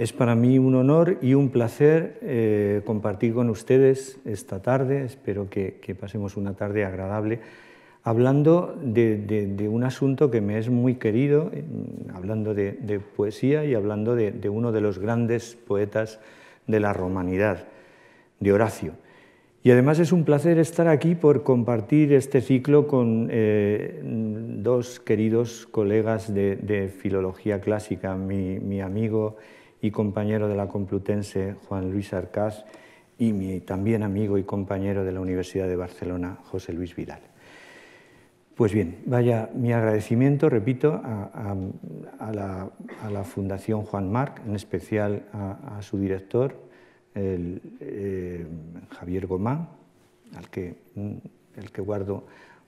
Es para mí un honor y un placer eh, compartir con ustedes esta tarde, espero que, pasemos una tarde agradable, hablando de, un asunto que me es muy querido, mm, hablando de, poesía y hablando de, uno de los grandes poetas de la romanidad, de Horacio. Y además es un placer estar aquí por compartir este ciclo con eh, dos queridos colegas de, filología clásica, mi amigo y compañero de la Complutense Juan Luis Arcas y mi también amigo y compañero de la Universidad de Barcelona José Luis Vidal. Pues bien, vaya mi agradecimiento, repito, a, la, Fundación Juan Marc, en especial a, su director, eh, Javier Gomán, al que, el que guardo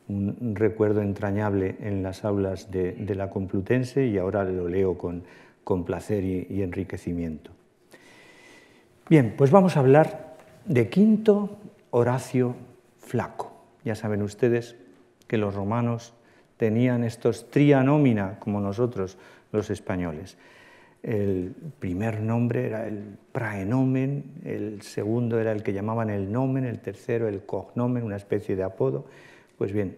un recuerdo entrañable en las aulas de, de, la Complutense y ahora lo leo con, con placer y, enriquecimiento. Bien, pues vamos a hablar de Quinto Horacio Flaco. Ya saben ustedes que los romanos tenían estos trianómina, como nosotros los españoles. El primer nombre era el praenomen, el segundo era el que llamaban el nomen, el tercero el cognomen, una especie de apodo. Pues bien,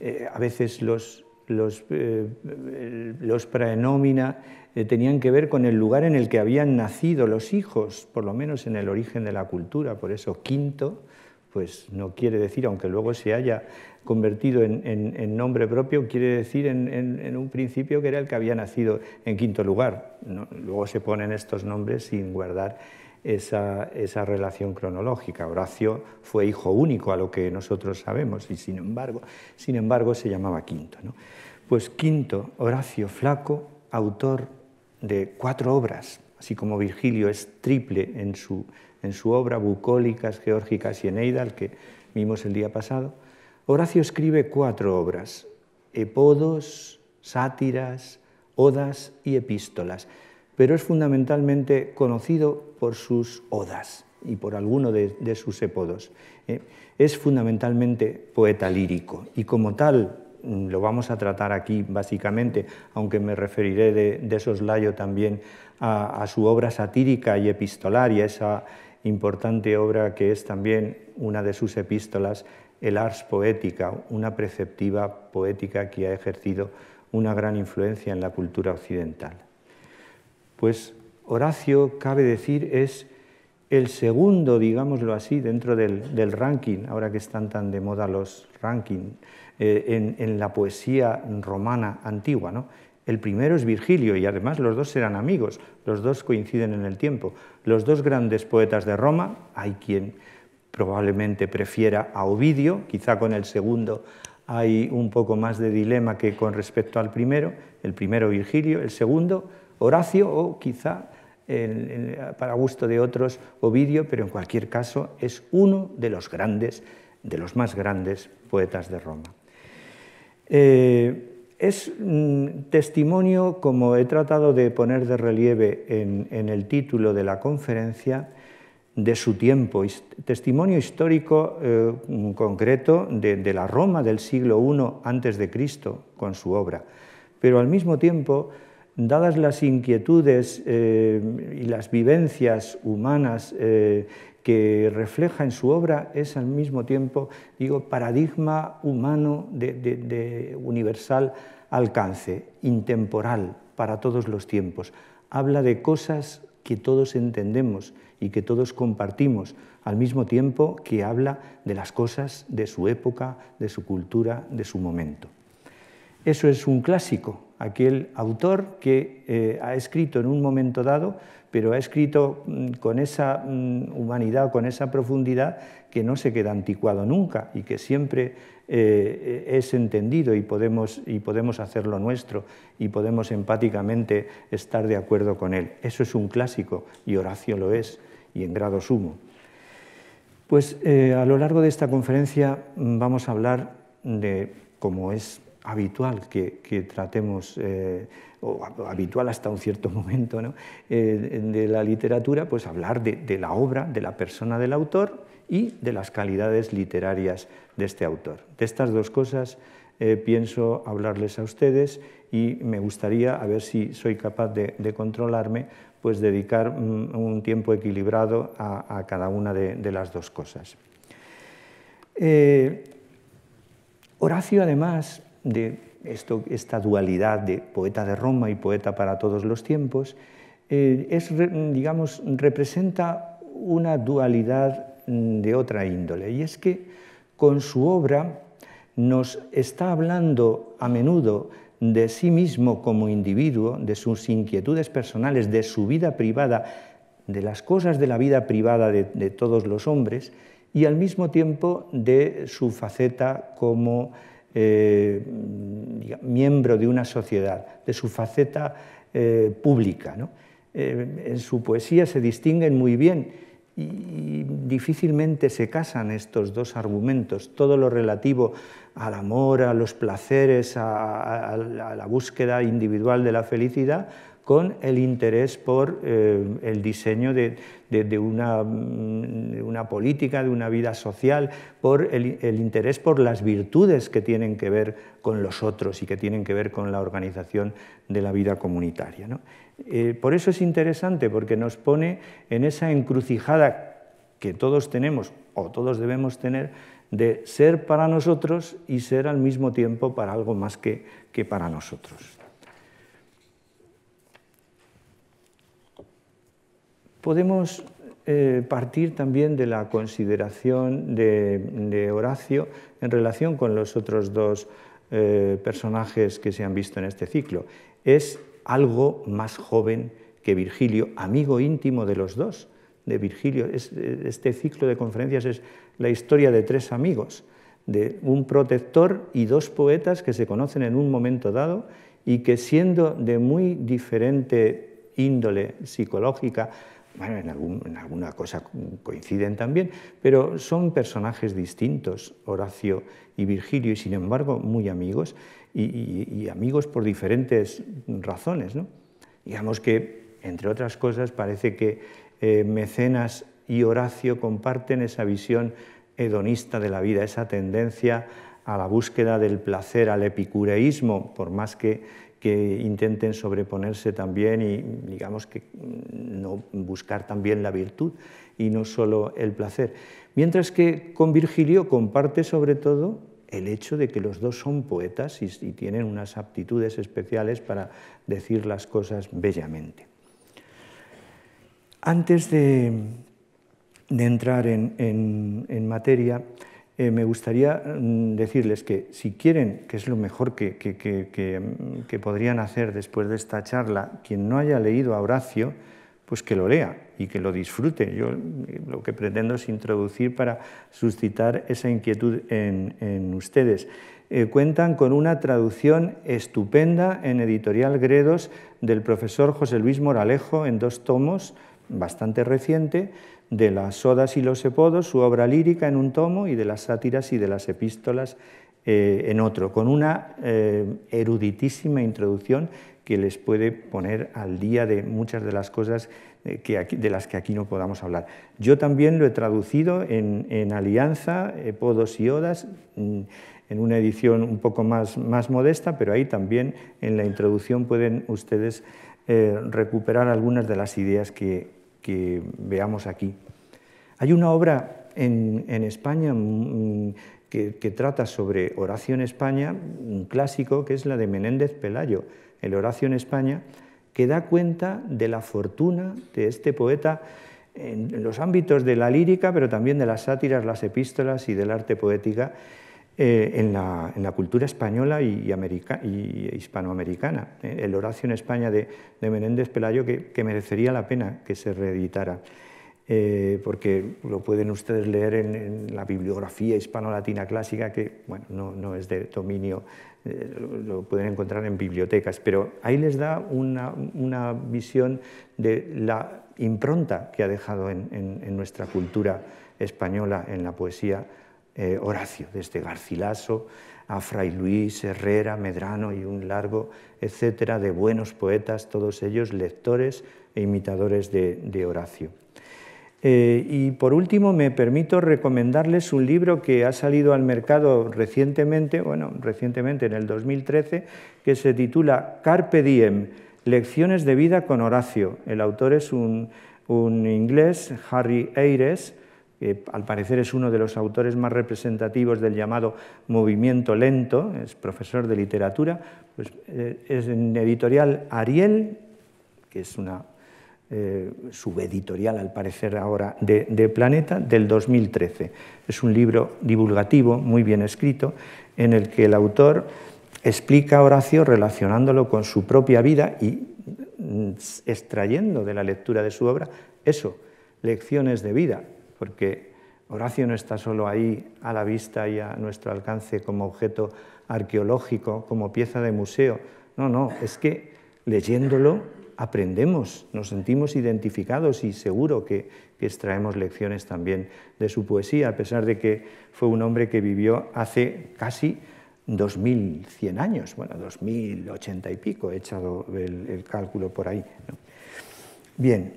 eh, a veces los, los, eh, eh, los praenomina eh, tenían que ver con el lugar en el que habían nacido los hijos, por lo menos en el origen de la cultura. Por eso quinto, pues no quiere decir, aunque luego se haya convertido en, nombre propio, quiere decir en, un principio que era el que había nacido en quinto lugar. luego se ponen estos nombres sin guardar esa, relación cronológica. Horacio fue hijo único a lo que nosotros sabemos y sin embargo, sin embargo se llamaba Quinto. Pues Quinto, Horacio Flaco, autor de cuatro obras, así como Virgilio es triple en su, obra, bucólicas, geórgicas y Eneida, el que vimos el día pasado, Horacio escribe cuatro obras, epodos, sátiras, odas y epístolas, pero es fundamentalmente conocido por sus odas y por alguno de, de sus epodos. Eh, es fundamentalmente poeta lírico y como tal lo vamos a tratar aquí básicamente, aunque me referiré de, de Soslayo también a, su obra satírica y epistolaria, esa importante obra que es también una de sus epístolas, el Ars Poética, una preceptiva poética que ha ejercido una gran influencia en la cultura occidental. Pues Horacio, cabe decir, es el segundo, digámoslo así, dentro del, del ranking, ahora que están tan de moda los rankings eh, en, la poesía romana antigua. El primero es Virgilio y además los dos eran amigos, los dos coinciden en el tiempo. Los dos grandes poetas de Roma, hay quien probablemente prefiera a Ovidio, quizá con el segundo hay un poco más de dilema que con respecto al primero, el primero Virgilio, el segundo Horacio o quizá para gusto de otros Ovidio, pero en cualquier caso es uno de los grandes, de los más grandes poetas de Roma. Eh, es mm, testimonio, como he tratado de poner de relieve en, el título de la conferencia, de su tiempo, testimonio histórico eh, mm, concreto de, la Roma del siglo I antes de Cristo con su obra, pero al mismo tiempo, dadas las inquietudes eh, y las vivencias humanas que refleja en su obra es al mismo tiempo, digo, paradigma humano de, universal alcance, intemporal para todos los tiempos. Habla de cosas que todos entendemos y que todos compartimos, al mismo tiempo que habla de las cosas de su época, de su cultura, de su momento. Eso es un clásico, aquel autor que eh, ha escrito en un momento dado pero ha escrito mm, con esa mm, humanidad, con esa profundidad que no se queda anticuado nunca y que siempre eh, es entendido y podemos, y podemos hacerlo nuestro y podemos empáticamente estar de acuerdo con él. Eso es un clásico y Horacio lo es y en grado sumo. Pues eh, a lo largo de esta conferencia mm, vamos a hablar de, como es habitual que, tratemos eh, o habitual hasta un cierto momento eh, de la literatura, pues hablar de, la obra, de la persona del autor y de las calidades literarias de este autor. De estas dos cosas eh, pienso hablarles a ustedes y me gustaría, a ver si soy capaz de, controlarme, pues dedicar mm, un, tiempo equilibrado a, cada una de, las dos cosas. Eh, Horacio, además de esta dualidad de poeta de Roma y poeta para todos los tiempos, eh, es, digamos, representa una dualidad mm, de otra índole, y es que con su obra nos está hablando a menudo de sí mismo como individuo, de sus inquietudes personales, de su vida privada, de las cosas de la vida privada de todos los hombres, y al mismo tiempo de su faceta como eh, miembro de una sociedad, de su faceta eh, pública. Eh, en su poesía se distinguen muy bien y, difícilmente se casan estos dos argumentos, todo lo relativo al amor, a los placeres, a la búsqueda individual de la felicidad, con el interés por eh, el diseño mm, de, una, política, de una vida social, por el, interés por las virtudes que tienen que ver con los otros y que tienen que ver con la organización de la vida comunitaria. Eh, por eso es interesante, porque nos pone en esa encrucijada que todos tenemos o todos debemos tener de ser para nosotros y ser al mismo tiempo para algo más que para nosotros. Podemos eh, partir también de la consideración de, Horacio en relación con los otros dos eh, personajes que se han visto en este ciclo. Es algo más joven que Virgilio, amigo íntimo de los dos, de Virgilio. este ciclo de conferencias es la historia de tres amigos, de un protector y dos poetas que se conocen en un momento dado y que siendo de muy diferente índole psicológica, bueno, en, alguna cosa coinciden también, pero son personajes distintos, Horacio y Virgilio, y sin embargo muy amigos, y, amigos por diferentes razones. Digamos que, entre otras cosas, parece que eh, Mecenas y Horacio comparten esa visión hedonista de la vida, esa tendencia a la búsqueda del placer, al epicureísmo, por más que que intenten sobreponerse también y digamos que no buscar también la virtud y no solo el placer. Mientras que con Virgilio comparte sobre todo el hecho de que los dos son poetas y, tienen unas aptitudes especiales para decir las cosas bellamente. Antes de, entrar en materia, eh, me gustaría mm, decirles que si quieren, que es lo mejor que, mm, que, podrían hacer después de esta charla, quien no haya leído a Horacio, pues que lo lea y que lo disfrute. Yo eh, lo que pretendo es introducir para suscitar esa inquietud en, ustedes. Eh, cuentan con una traducción estupenda en editorial Gredos del profesor José Luis Moralejo en dos tomos, bastante reciente, de las odas y los epodos, su obra lírica en un tomo y de las sátiras y de las epístolas eh, en otro, con una eh, eruditísima introducción que les puede poner al día de muchas de las cosas eh, de las que aquí no podamos hablar. Yo también lo he traducido en, Alianza, Epodos y Odas, mm, en una edición un poco más, modesta, pero ahí también en la introducción pueden ustedes recuperar algunas de las ideas que veamos aquí. Hay una obra en, España mm, mm, que, trata sobre Horacio en España, un clásico, que es la de Menéndez Pelayo, el Horacio en España, que da cuenta de la fortuna de este poeta en los ámbitos de la lírica, pero también de las sátiras, las epístolas y del arte poética eh, en, la, cultura española y, hispanoamericana. Eh, el Horacio en España de, Menéndez Pelayo que merecería la pena que se reeditara. Eh, porque lo pueden ustedes leer en, la bibliografía hispano-latina clásica, que bueno, no, es de dominio, eh, lo pueden encontrar en bibliotecas, pero ahí les da una, visión de la impronta que ha dejado en, nuestra cultura española, en la poesía eh, Horacio, desde Garcilaso a Fray Luis, Herrera, Medrano y un largo etcétera de buenos poetas, todos ellos lectores e imitadores de Horacio. Eh, y por último, me permito recomendarles un libro que ha salido al mercado recientemente, bueno, recientemente en el 2013, que se titula Carpe Diem, Lecciones de Vida con Horacio. El autor es un, inglés, Harry Ayres, que al parecer es uno de los autores más representativos del llamado movimiento lento, es profesor de literatura, pues, eh, es en editorial Ariel, que es una eh, subeditorial al parecer ahora de, de, Planeta, del 2013. Es un libro divulgativo, muy bien escrito, en el que el autor explica a Horacio relacionándolo con su propia vida y mm, extrayendo de la lectura de su obra eso, lecciones de vida, porque Horacio no está solo ahí a la vista y a nuestro alcance como objeto arqueológico, como pieza de museo, no, no, es que leyéndolo aprendemos, nos sentimos identificados y seguro que, extraemos lecciones también de su poesía, a pesar de que fue un hombre que vivió hace casi 2100 años, bueno, 2080 y pico, he echado el, cálculo por ahí. Bien,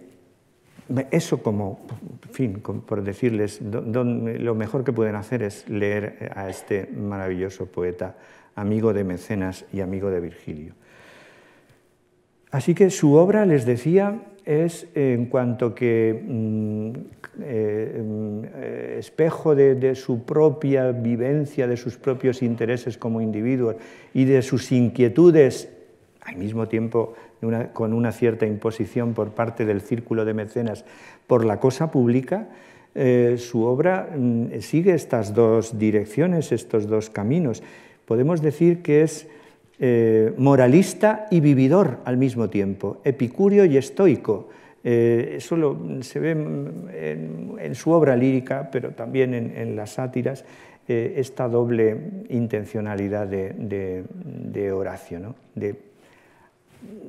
eso como, en fin, por decirles, lo mejor que pueden hacer es leer a este maravilloso poeta, amigo de Mecenas y amigo de Virgilio. Así que su obra, les decía, es en cuanto que mm, eh, mm, espejo de, su propia vivencia, de sus propios intereses como individuo y de sus inquietudes, al mismo tiempo con una cierta imposición por parte del círculo de mecenas por la cosa pública, eh, su obra mm, sigue estas dos direcciones, estos dos caminos. Podemos decir que es eh, moralista y vividor al mismo tiempo, epicúreo y estoico. Eh, eso se ve en, su obra lírica, pero también en, las sátiras, eh, esta doble intencionalidad de, Horacio, de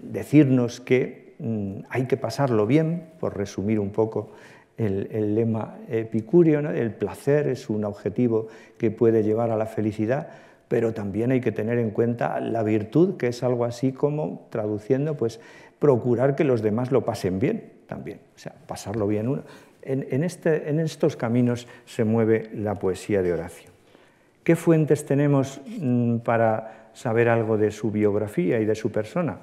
decirnos que mm, hay que pasarlo bien, por resumir un poco el, lema epicúreo, el placer es un objetivo que puede llevar a la felicidad, pero también hay que tener en cuenta la virtud, que es algo así como, traduciendo, pues procurar que los demás lo pasen bien también, o sea, pasarlo bien uno. En, este, estos caminos se mueve la poesía de Horacio. ¿Qué fuentes tenemos mm, para saber algo de su biografía y de su persona?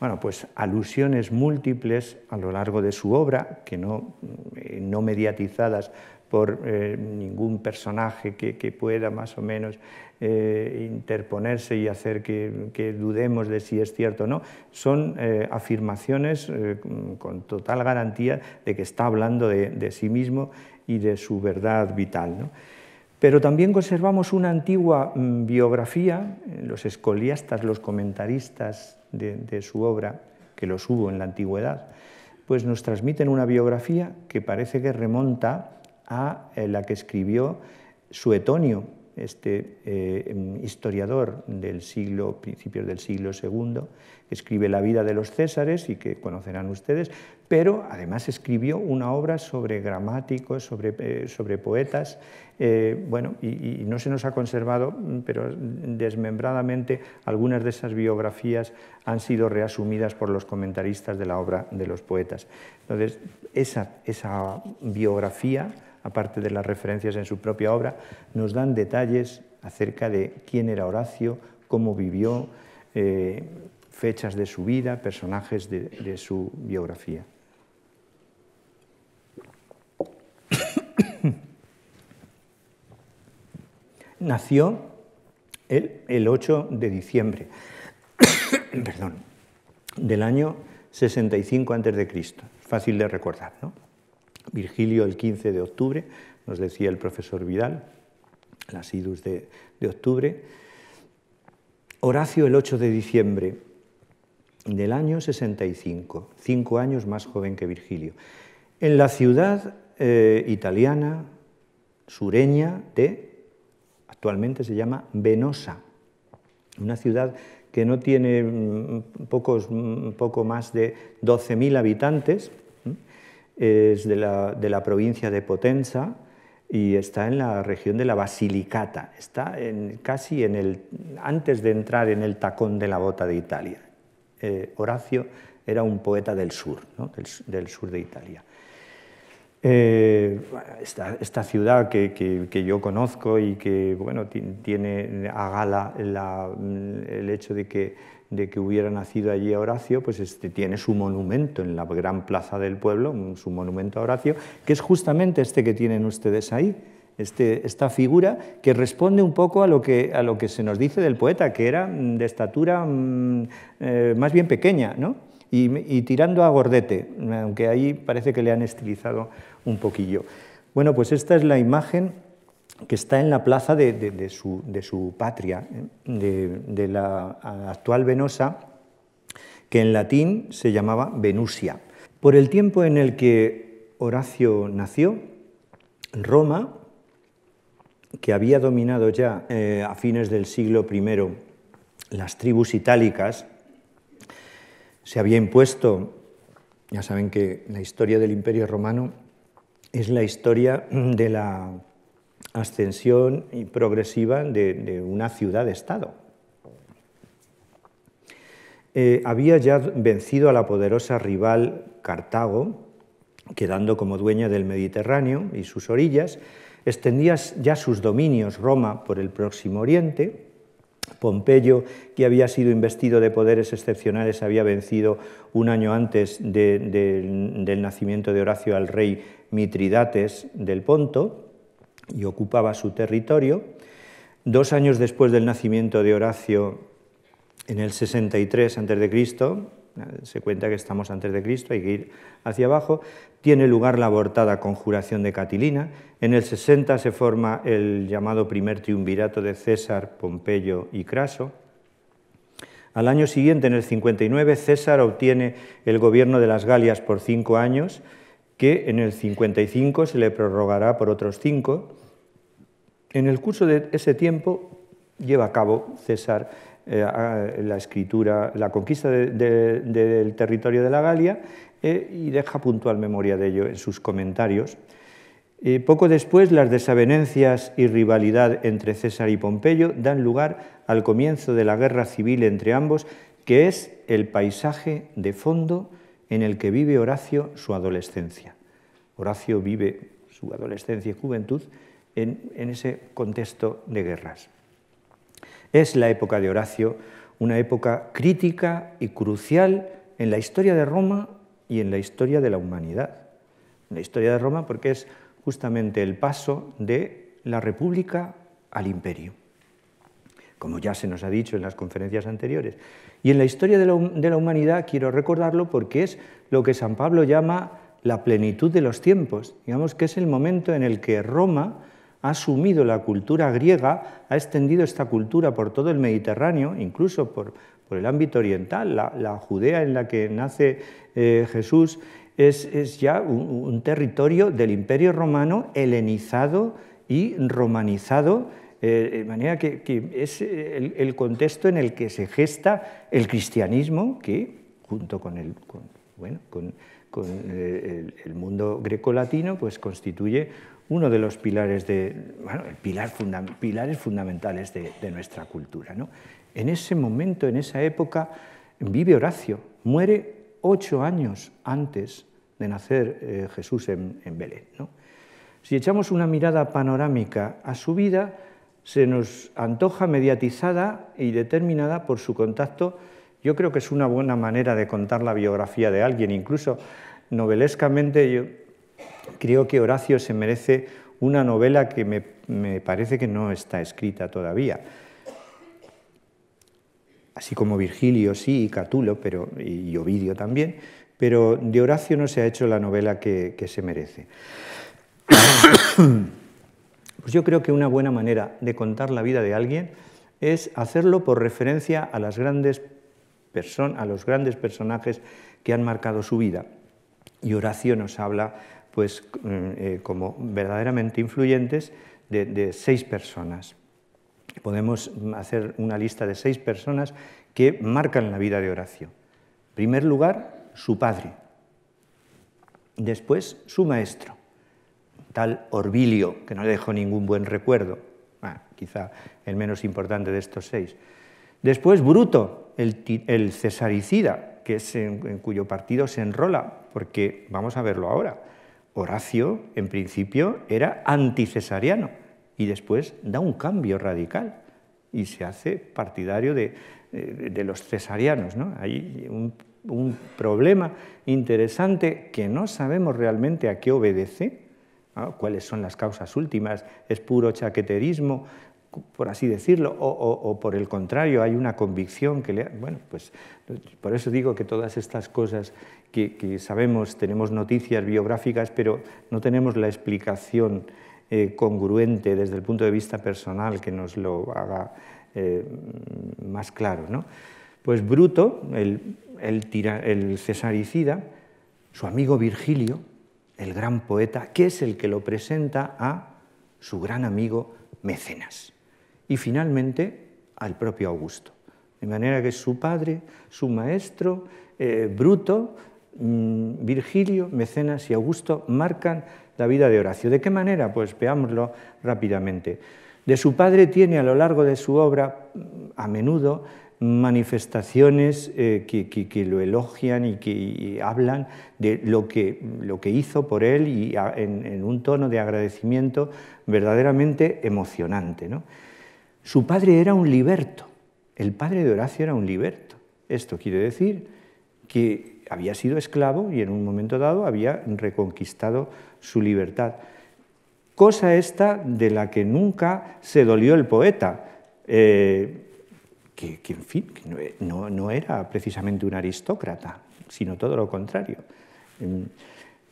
Bueno, pues alusiones múltiples a lo largo de su obra, que no, mm, no mediatizadas por eh, ningún personaje que, pueda más o menos eh, interponerse y hacer que, dudemos de si es cierto o no, son eh, afirmaciones con total garantía de que está hablando de, sí mismo y de su verdad vital. Pero también conservamos una antigua mm, biografía, los escoliastas, los comentaristas de, de, su obra, que los hubo en la antigüedad, pues nos transmiten una biografía que parece que remonta a eh, la que escribió Suetonio, este eh, historiador del siglo, principios del siglo II, que escribe La vida de los Césares y que conocerán ustedes, pero además escribió una obra sobre gramáticos, sobre, eh, poetas, bueno, y, no se nos ha conservado, pero desmembradamente algunas de esas biografías han sido reasumidas por los comentaristas de la obra de los poetas. Entonces, esa biografía aparte de las referencias en su propia obra, nos dan detalles acerca de quién era Horacio, cómo vivió, eh, fechas de su vida, personajes de, su biografía. Nació el, 8 de diciembre perdón, del año 65 a.C. Fácil de recordar, ¿no? Virgilio el 15 de octubre, nos decía el profesor Vidal, las idus de, octubre. Horacio el 8 de diciembre del año 65, cinco años más joven que Virgilio, en la ciudad eh, italiana sureña de, actualmente se llama Venosa, una ciudad que no tiene mm, mm, poco más de 12.000 habitantes, es de la, provincia de Potenza y está en la región de la Basilicata, está casi en el, antes de entrar en el tacón de la bota de Italia. Eh, Horacio era un poeta del sur, ¿no? del sur de Italia. Eh, esta, ciudad que, yo conozco y que bueno, tiene a gala el hecho de que, de que hubiera nacido allí Horacio, pues este, tiene su monumento en la gran plaza del pueblo, su monumento a Horacio, que es justamente este que tienen ustedes ahí, este, esta figura que responde un poco a lo que, a lo que se nos dice del poeta, que era de estatura mm, eh, más bien pequeña, ¿no? y, tirando a gordete, aunque ahí parece que le han estilizado un poquillo. Bueno, pues esta es la imagen que está en la plaza de, su, patria, ¿eh? de, la actual Venosa, que en latín se llamaba Venusia. Por el tiempo en el que Horacio nació, Roma, que había dominado ya eh, a fines del siglo I las tribus itálicas, se había impuesto, ya saben que la historia del Imperio Romano es la historia de la ascensión progresiva de, una ciudad-estado. Eh, había ya vencido a la poderosa rival Cartago, quedando como dueña del Mediterráneo y sus orillas, extendía ya sus dominios Roma por el próximo Oriente, Pompeyo, que había sido investido de poderes excepcionales, había vencido un año antes del nacimiento de Horacio al rey Mitridates del Ponto y ocupaba su territorio. Dos años después del nacimiento de Horacio, en el 63 a.C., se cuenta que estamos antes de Cristo, hay que ir hacia abajo, tiene lugar la abortada conjuración de Catilina, en el 60 se forma el llamado primer triunvirato de César, Pompeyo y Craso, al año siguiente, en el 59, César obtiene el gobierno de las Galias por cinco años, que en el 55 se le prorrogará por otros cinco. En el curso de ese tiempo lleva a cabo César eh, la escritura, la conquista del territorio de la Galia eh, y deja puntual memoria de ello en sus comentarios. Eh, poco después, las desavenencias y rivalidad entre César y Pompeyo dan lugar al comienzo de la guerra civil entre ambos, que es el paisaje de fondo en el que vive Horacio su adolescencia. Horacio vive su adolescencia y juventud en, en ese contexto de guerras. Es la época de Horacio, una época crítica y crucial en la historia de Roma y en la historia de la humanidad. En la historia de Roma porque es justamente el paso de la república al imperio, como ya se nos ha dicho en las conferencias anteriores. Y en la historia de la, de la humanidad quiero recordarlo porque es lo que San Pablo llama la plenitud de los tiempos. Digamos que es el momento en el que Roma ha asumido la cultura griega, ha extendido esta cultura por todo el Mediterráneo, incluso por, por el ámbito oriental. La, Judea en la que nace eh, Jesús es, ya un, territorio del imperio romano helenizado y romanizado, eh, de manera que, es eh, el, contexto en el que se gesta el cristianismo, que junto con el... bueno, con, el, el mundo grecolatino, pues constituye uno de los pilares, de, pilares fundamentales de, nuestra cultura. En ese momento, en esa época, vive Horacio, muere ocho años antes de nacer eh, Jesús en, Belén. Si echamos una mirada panorámica a su vida, se nos antoja mediatizada y determinada por su contacto. Yo creo que es una buena manera de contar la biografía de alguien, incluso novelescamente creo que Horacio se merece una novela que me, parece que no está escrita todavía así como Virgilio sí, y Catulo, pero, y Ovidio también, pero de Horacio no se ha hecho la novela que, se merece. Pues yo creo que una buena manera de contar la vida de alguien es hacerlo por referencia a, las grandes a los grandes personajes que han marcado su vida. Y Horacio nos habla pues, mm, eh, como verdaderamente influyentes de, seis personas. Podemos hacer una lista de seis personas que marcan la vida de Horacio. En primer lugar, su padre. Después, su maestro, tal Orbilio, que no le dejó ningún buen recuerdo, ah, quizá el menos importante de estos seis. Después, Bruto, el, cesaricida, que en, cuyo partido se enrola, porque vamos a verlo ahora. Horacio, en principio, era anticesariano y después da un cambio radical y se hace partidario de, eh, los cesarianos. ¿no? Hay un, problema interesante que no sabemos realmente a qué obedece, cuáles son las causas últimas, es puro chaqueterismo por así decirlo, o, por el contrario, hay una convicción que le... Bueno, pues por eso digo que todas estas cosas que, sabemos, tenemos noticias biográficas, pero no tenemos la explicación eh, congruente desde el punto de vista personal que nos lo haga eh, más claro. ¿no? Pues Bruto, el, el cesaricida, su amigo Virgilio, el gran poeta, que es el que lo presenta a su gran amigo Mecenas y finalmente al propio Augusto. De manera que su padre, su maestro, eh, Bruto, mm, Virgilio, Mecenas y Augusto marcan la vida de Horacio. ¿De qué manera? Pues veámoslo rápidamente. De su padre tiene a lo largo de su obra mm, a menudo manifestaciones eh, que, lo elogian y que hablan de lo que, hizo por él y en, en, un tono de agradecimiento verdaderamente emocionante. ¿no? Su padre era un liberto, el padre de Horacio era un liberto. Esto quiere decir que había sido esclavo y en un momento dado había reconquistado su libertad. Cosa esta de la que nunca se dolió el poeta, eh, que, en fin, no, era precisamente un aristócrata, sino todo lo contrario. Mm,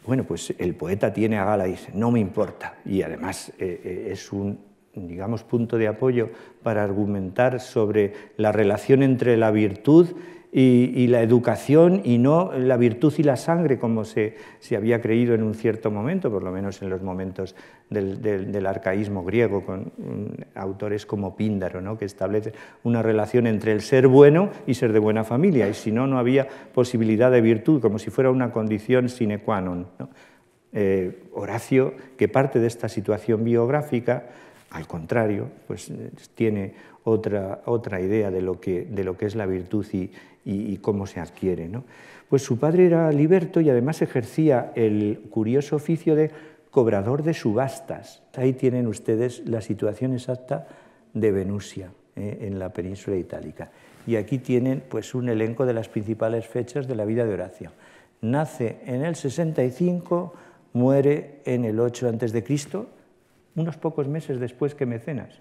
bueno, pues el poeta tiene a gala y dice, no me importa, y además eh, eh, es un digamos, punto de apoyo para argumentar sobre la relación entre la virtud y, la educación y no la virtud y la sangre como se, se, había creído en un cierto momento, por lo menos en los momentos del, arcaísmo griego, con mm, autores como Píndaro, ¿no? que establece una relación entre el ser bueno y ser de buena familia, y si no, no había posibilidad de virtud, como si fuera una condición sine qua non. Eh, Horacio, que parte de esta situación biográfica, al contrario, pues eh, tiene otra, idea de lo, que, de lo que es la virtud y, cómo se adquiere. Pues su padre era liberto y además ejercía el curioso oficio de cobrador de subastas. Ahí tienen ustedes la situación exacta de Venusia eh, en la península itálica. Y aquí tienen pues, un elenco de las principales fechas de la vida de Horacio. Nace en el 65, muere en el 8 a.C., unos pocos meses después que Mecenas.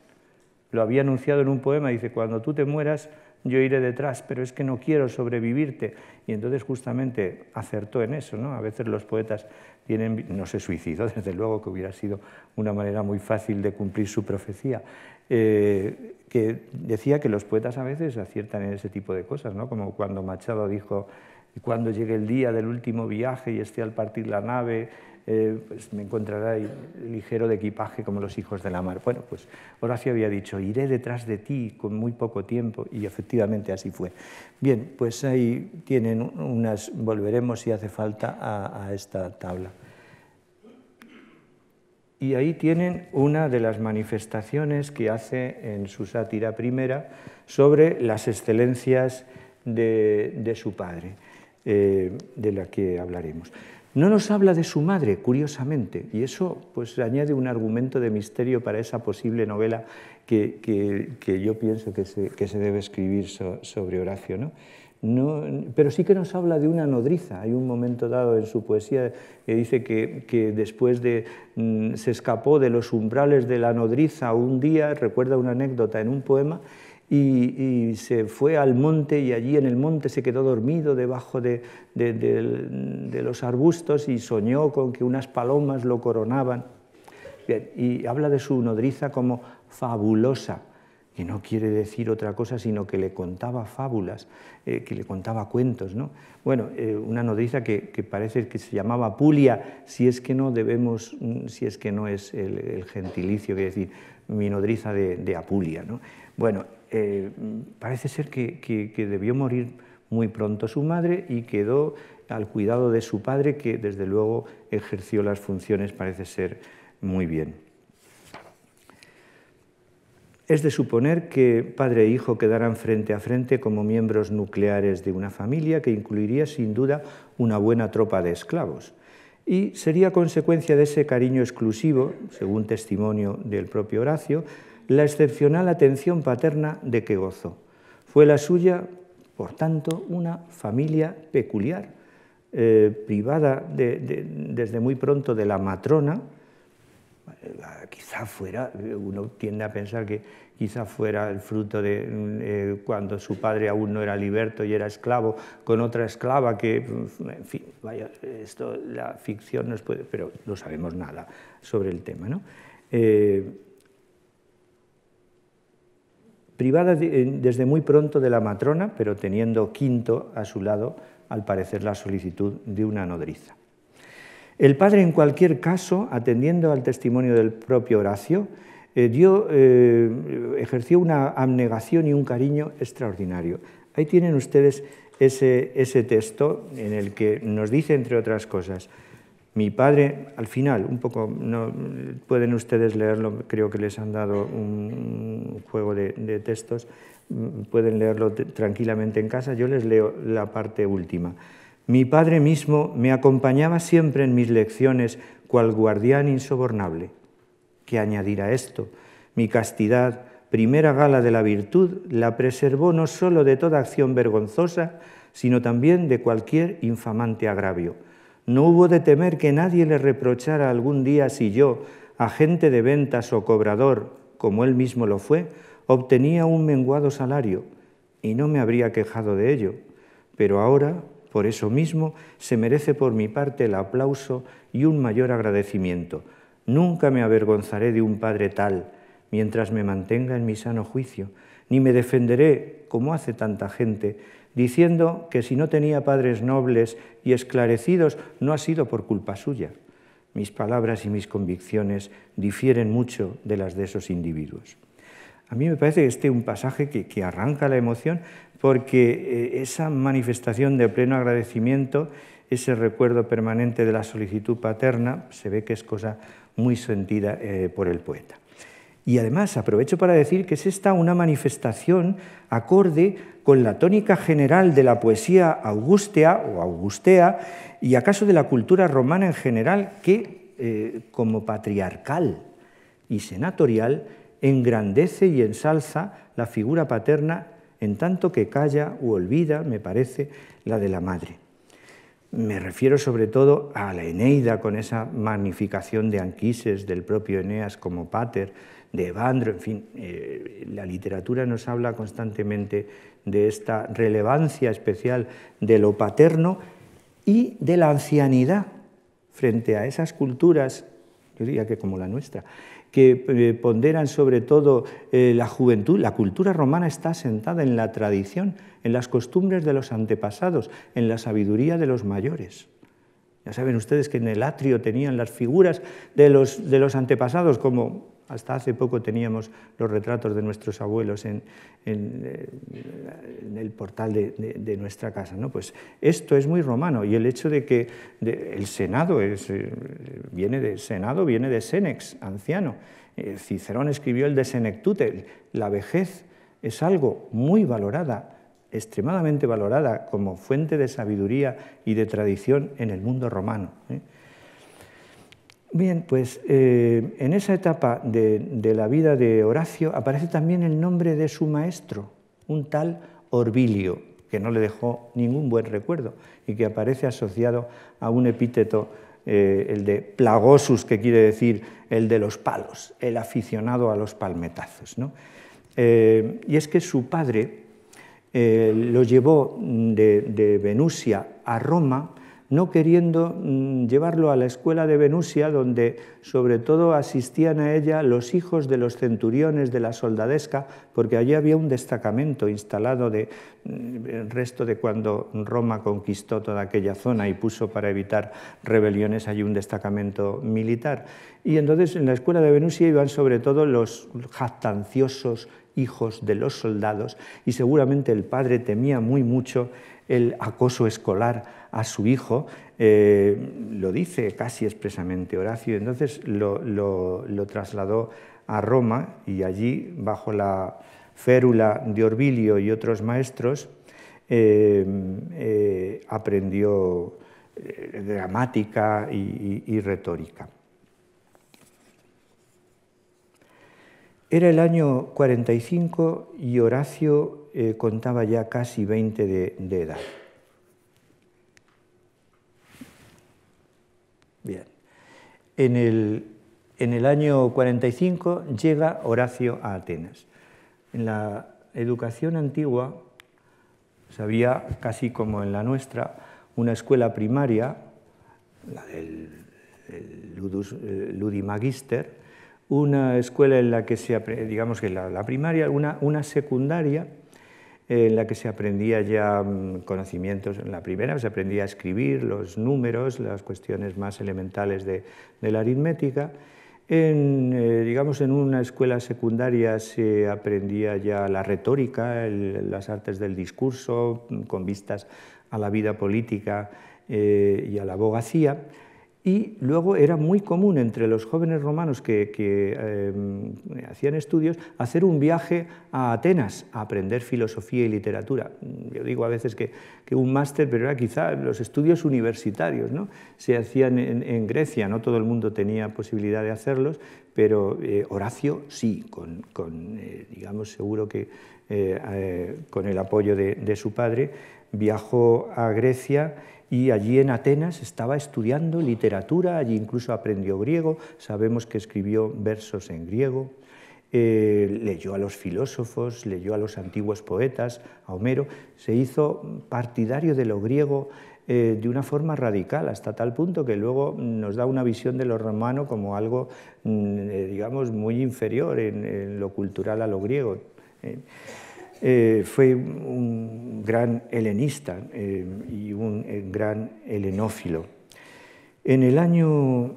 Lo había anunciado en un poema, dice, cuando tú te mueras yo iré detrás, pero es que no quiero sobrevivirte. Y entonces justamente acertó en eso, ¿no? A veces los poetas tienen, no se suicidó, desde luego que hubiera sido una manera muy fácil de cumplir su profecía, eh, que decía que los poetas a veces aciertan en ese tipo de cosas, ¿no? Como cuando Machado dijo, cuando llegue el día del último viaje y esté al partir la nave eh, pues me encontrará ligero de equipaje como los hijos de la mar. Bueno, pues Horacio había dicho, iré detrás de ti con muy poco tiempo, y efectivamente así fue. Bien, pues ahí tienen unas, volveremos si hace falta a, esta tabla. Y ahí tienen una de las manifestaciones que hace en su sátira primera sobre las excelencias de, su padre, eh, de la que hablaremos. No nos habla de su madre, curiosamente, y eso pues, añade un argumento de misterio para esa posible novela que, yo pienso que se, debe escribir sobre Horacio. ¿no? pero sí que nos habla de una nodriza. Hay un momento dado en su poesía que dice que, después de mm, se escapó de los umbrales de la nodriza un día, recuerda una anécdota en un poema, y, se fue al monte y allí en el monte se quedó dormido debajo de, los arbustos y soñó con que unas palomas lo coronaban. y habla de su nodriza como fabulosa, que no quiere decir otra cosa sino que le contaba fábulas, eh, que le contaba cuentos. ¿no? Bueno, eh, una nodriza que, parece que se llamaba Apulia, si es que no debemos, mm, si es que no es el, gentilicio, que decir, mi nodriza de, de Apulia. ¿no? Bueno, eh, parece ser que, que, debió morir muy pronto su madre y quedó al cuidado de su padre, que desde luego ejerció las funciones, parece ser, muy bien. Es de suponer que padre e hijo quedaran frente a frente como miembros nucleares de una familia que incluiría sin duda una buena tropa de esclavos. Y sería consecuencia de ese cariño exclusivo, según testimonio del propio Horacio, la excepcional atención paterna de que gozó. Fue la suya, por tanto, una familia peculiar, eh, privada desde muy pronto de la matrona, eh, quizá fuera, uno tiende a pensar que quizá fuera el fruto de eh, cuando su padre aún no era liberto y era esclavo, con otra esclava que, pues, en fin, vaya, esto la ficción nos puede, pero no sabemos nada sobre el tema, ¿no? privada desde muy pronto de la matrona, pero teniendo quinto a su lado, al parecer, la solicitud de una nodriza. El padre, en cualquier caso, atendiendo al testimonio del propio Horacio, eh, eh, ejerció una abnegación y un cariño extraordinario. Ahí tienen ustedes ese texto en el que nos dice, entre otras cosas, mi padre, al final, un poco, no, pueden ustedes leerlo, creo que les han dado un juego de, de textos, mm, pueden leerlo tranquilamente en casa, yo les leo la parte última. Mi padre mismo me acompañaba siempre en mis lecciones cual guardián insobornable. ¿Qué añadir a esto? Mi castidad, primera gala de la virtud, la preservó no sólo de toda acción vergonzosa, sino también de cualquier infamante agravio no hubo de temer que nadie le reprochara algún día si yo, agente de ventas o cobrador, como él mismo lo fue, obtenía un menguado salario, y no me habría quejado de ello. Pero ahora, por eso mismo, se merece por mi parte el aplauso y un mayor agradecimiento. Nunca me avergonzaré de un padre tal, mientras me mantenga en mi sano juicio, ni me defenderé, como hace tanta gente, diciendo que si no tenía padres nobles y esclarecidos no ha sido por culpa suya. Mis palabras y mis convicciones difieren mucho de las de esos individuos. A mí me parece que este un pasaje que, arranca la emoción porque eh, esa manifestación de pleno agradecimiento, ese recuerdo permanente de la solicitud paterna, se ve que es cosa muy sentida eh, por el poeta. Y además aprovecho para decir que es esta una manifestación acorde con la tónica general de la poesía augustea o augustea y acaso de la cultura romana en general que, eh, como patriarcal y senatorial, engrandece y ensalza la figura paterna en tanto que calla u olvida, me parece, la de la madre. Me refiero sobre todo a la Eneida con esa magnificación de Anquises, del propio Eneas como pater, de Evandro, en fin, eh, la literatura nos habla constantemente de esta relevancia especial de lo paterno y de la ancianidad frente a esas culturas, yo diría que como la nuestra, que eh, ponderan sobre todo eh, la juventud. La cultura romana está asentada en la tradición, en las costumbres de los antepasados, en la sabiduría de los mayores. Ya saben ustedes que en el atrio tenían las figuras de los, de los antepasados como hasta hace poco teníamos los retratos de nuestros abuelos en, eh, el portal de, nuestra casa. ¿no? Pues esto es muy romano y el hecho de que el Senado eh, viene de Senado, viene de Senex, anciano. Eh, Cicerón escribió el de Senectute, la vejez es algo muy valorada, extremadamente valorada como fuente de sabiduría y de tradición en el mundo romano. Bien, pues eh, en esa etapa de, la vida de Horacio aparece también el nombre de su maestro, un tal Orbilio, que no le dejó ningún buen recuerdo y que aparece asociado a un epíteto, eh, el de plagosus, que quiere decir el de los palos, el aficionado a los palmetazos. Eh, y es que su padre lo llevó de, de Venusia a Roma, no queriendo mm, llevarlo a la escuela de Venusia, donde sobre todo asistían a ella los hijos de los centuriones de la soldadesca, porque allí había un destacamento instalado de mm, resto de cuando Roma conquistó toda aquella zona y puso para evitar rebeliones allí un destacamento militar. Y entonces en la escuela de Venusia iban sobre todo los jactanciosos hijos de los soldados y seguramente el padre temía muy mucho el acoso escolar a su hijo, eh, lo dice casi expresamente Horacio, entonces lo, trasladó a Roma y allí, bajo la férula de Orbilio y otros maestros, eh, eh, aprendió gramática y, retórica. Era el año 45 y Horacio contaba ya casi 20 de edad. en el, año 45 llega Horacio a Atenas. En la educación antigua, había casi como en la nuestra, una escuela primaria, la del eh, Ludimagister, una escuela en la que se, digamos que la, primaria, una, una secundaria en la que se aprendía ya mm, conocimientos. En la primera se aprendía a escribir los números, las cuestiones más elementales de, la aritmética. En, eh, digamos, en una escuela secundaria se aprendía ya la retórica, las artes del discurso, mm, con vistas a la vida política eh, y a la abogacía. Y luego era muy común entre los jóvenes romanos que, em, hacían estudios hacer un viaje a Atenas a aprender filosofía y literatura. Yo digo a veces que, un máster, pero era quizá los estudios universitarios, ¿no? se hacían en, Grecia, no todo el mundo tenía posibilidad de hacerlos, pero eh, Horacio sí, con, eh, digamos, seguro que eh, con el apoyo de su padre, viajó a Grecia y allí en Atenas estaba estudiando literatura, allí incluso aprendió griego, sabemos que escribió versos en griego, eh, leyó a los filósofos, leyó a los antiguos poetas, a Homero, se hizo partidario de lo griego eh, de una forma radical, hasta tal punto que luego nos da una visión de lo romano como algo, mm, eh, digamos, muy inferior en lo cultural a lo griego. Eh, fue un gran helenista eh, y un eh, gran helenófilo. En el año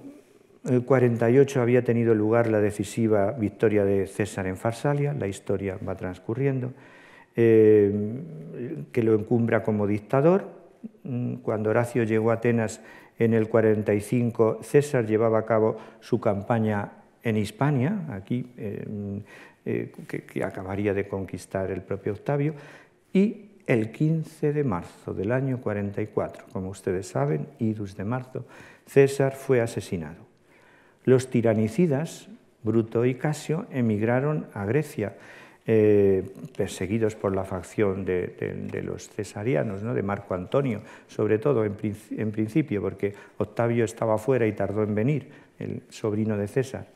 48 había tenido lugar la decisiva victoria de César en Farsalia, la historia va transcurriendo, que lo encumbra como dictador. Cuando Horacio llegó a Atenas en el 45, César llevaba a cabo su campaña en Hispania, aquí eh, que, acabaría de conquistar el propio Octavio, y el 15 de marzo del año 44, como ustedes saben, idus de marzo, César fue asesinado. Los tiranicidas, Bruto y Casio, emigraron a Grecia, eh, perseguidos por la facción de, los cesarianos, ¿no? de Marco Antonio, sobre todo en, en, principio, porque Octavio estaba fuera y tardó en venir, el sobrino de César.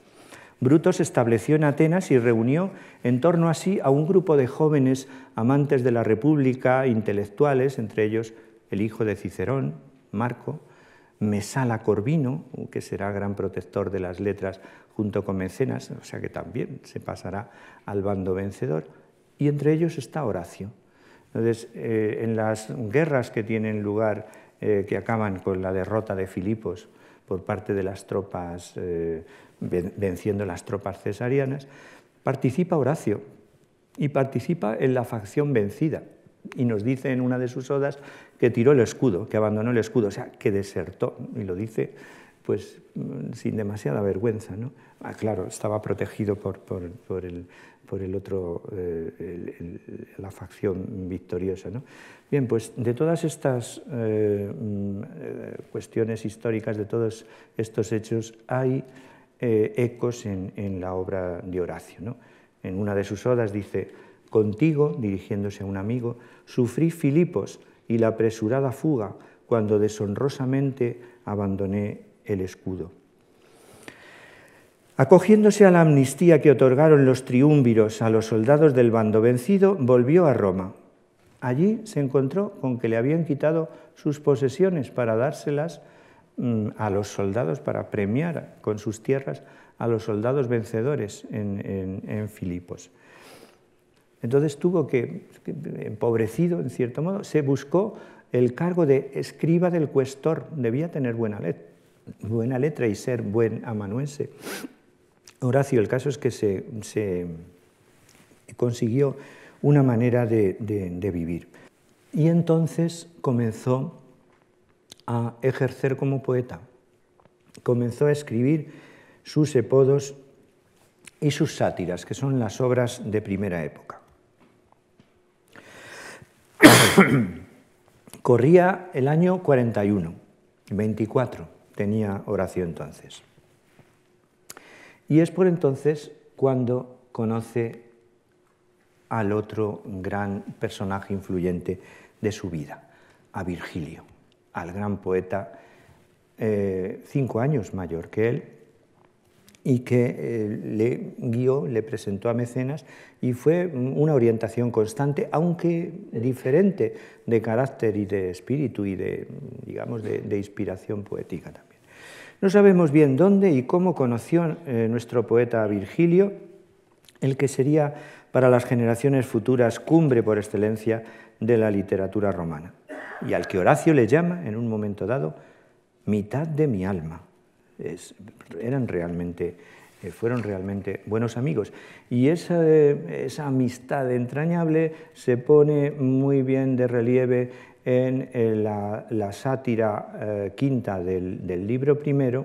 Bruto se estableció en Atenas y reunió en torno a a un grupo de jóvenes amantes de la República, intelectuales, entre ellos el hijo de Cicerón, Marco, Mesala Corvino, que será gran protector de las letras junto con Mecenas, o sea que también se pasará al bando vencedor, y entre ellos está Horacio. Entonces, eh, en las guerras que tienen lugar, eh, que acaban con la derrota de Filipos por parte de las tropas, eh, venciendo las tropas cesarianas, participa Horacio y participa en la facción vencida. Y nos dice en una de sus odas que tiró el escudo, que abandonó el escudo, o sea, que desertó, y lo dice pues mm, sin demasiada vergüenza. ¿no? Ah, claro, estaba protegido por el, por el otro, eh, la facción victoriosa. Bien, pues de todas estas eh, mm, eh, cuestiones históricas, de todos estos hechos, hay ecos en, la obra de Horacio. En una de sus odas dice, contigo, dirigiéndose a un amigo, sufrí Filipos y la apresurada fuga cuando deshonrosamente abandoné el escudo. Acogiéndose a la amnistía que otorgaron los triúmviros a los soldados del bando vencido, volvió a Roma. Allí se encontró con que le habían quitado sus posesiones para dárselas mm, a los soldados, para premiar con sus tierras a los soldados vencedores en, Filipos. Entonces tuvo que, empobrecido en cierto modo, se buscó el cargo de escriba del cuestor. Debía tener buena letra y ser buen amanuense. Horacio, el caso es que se, consiguió una manera de, de vivir. Y entonces comenzó a ejercer como poeta. Comenzó a escribir sus epodos y sus sátiras, que son las obras de primera época. Corría el año 41, 24 tenía Horacio entonces. Y es por entonces cuando conoce al otro gran personaje influyente de su vida, a Virgilio, al gran poeta, eh, cinco años mayor que él, y que eh, le guió, le presentó a Mecenas, y fue una orientación constante, aunque diferente de carácter y de espíritu y de, digamos, de inspiración poética también. No sabemos bien dónde y cómo conoció eh, nuestro poeta Virgilio, el que sería para las generaciones futuras cumbre por excelencia de la literatura romana, y al que Horacio le llama, en un momento dado, mitad de mi alma. eran realmente, eh, fueron realmente buenos amigos. Y eh, esa amistad entrañable se pone muy bien de relieve en eh, la, sátira eh, quinta del, libro primero,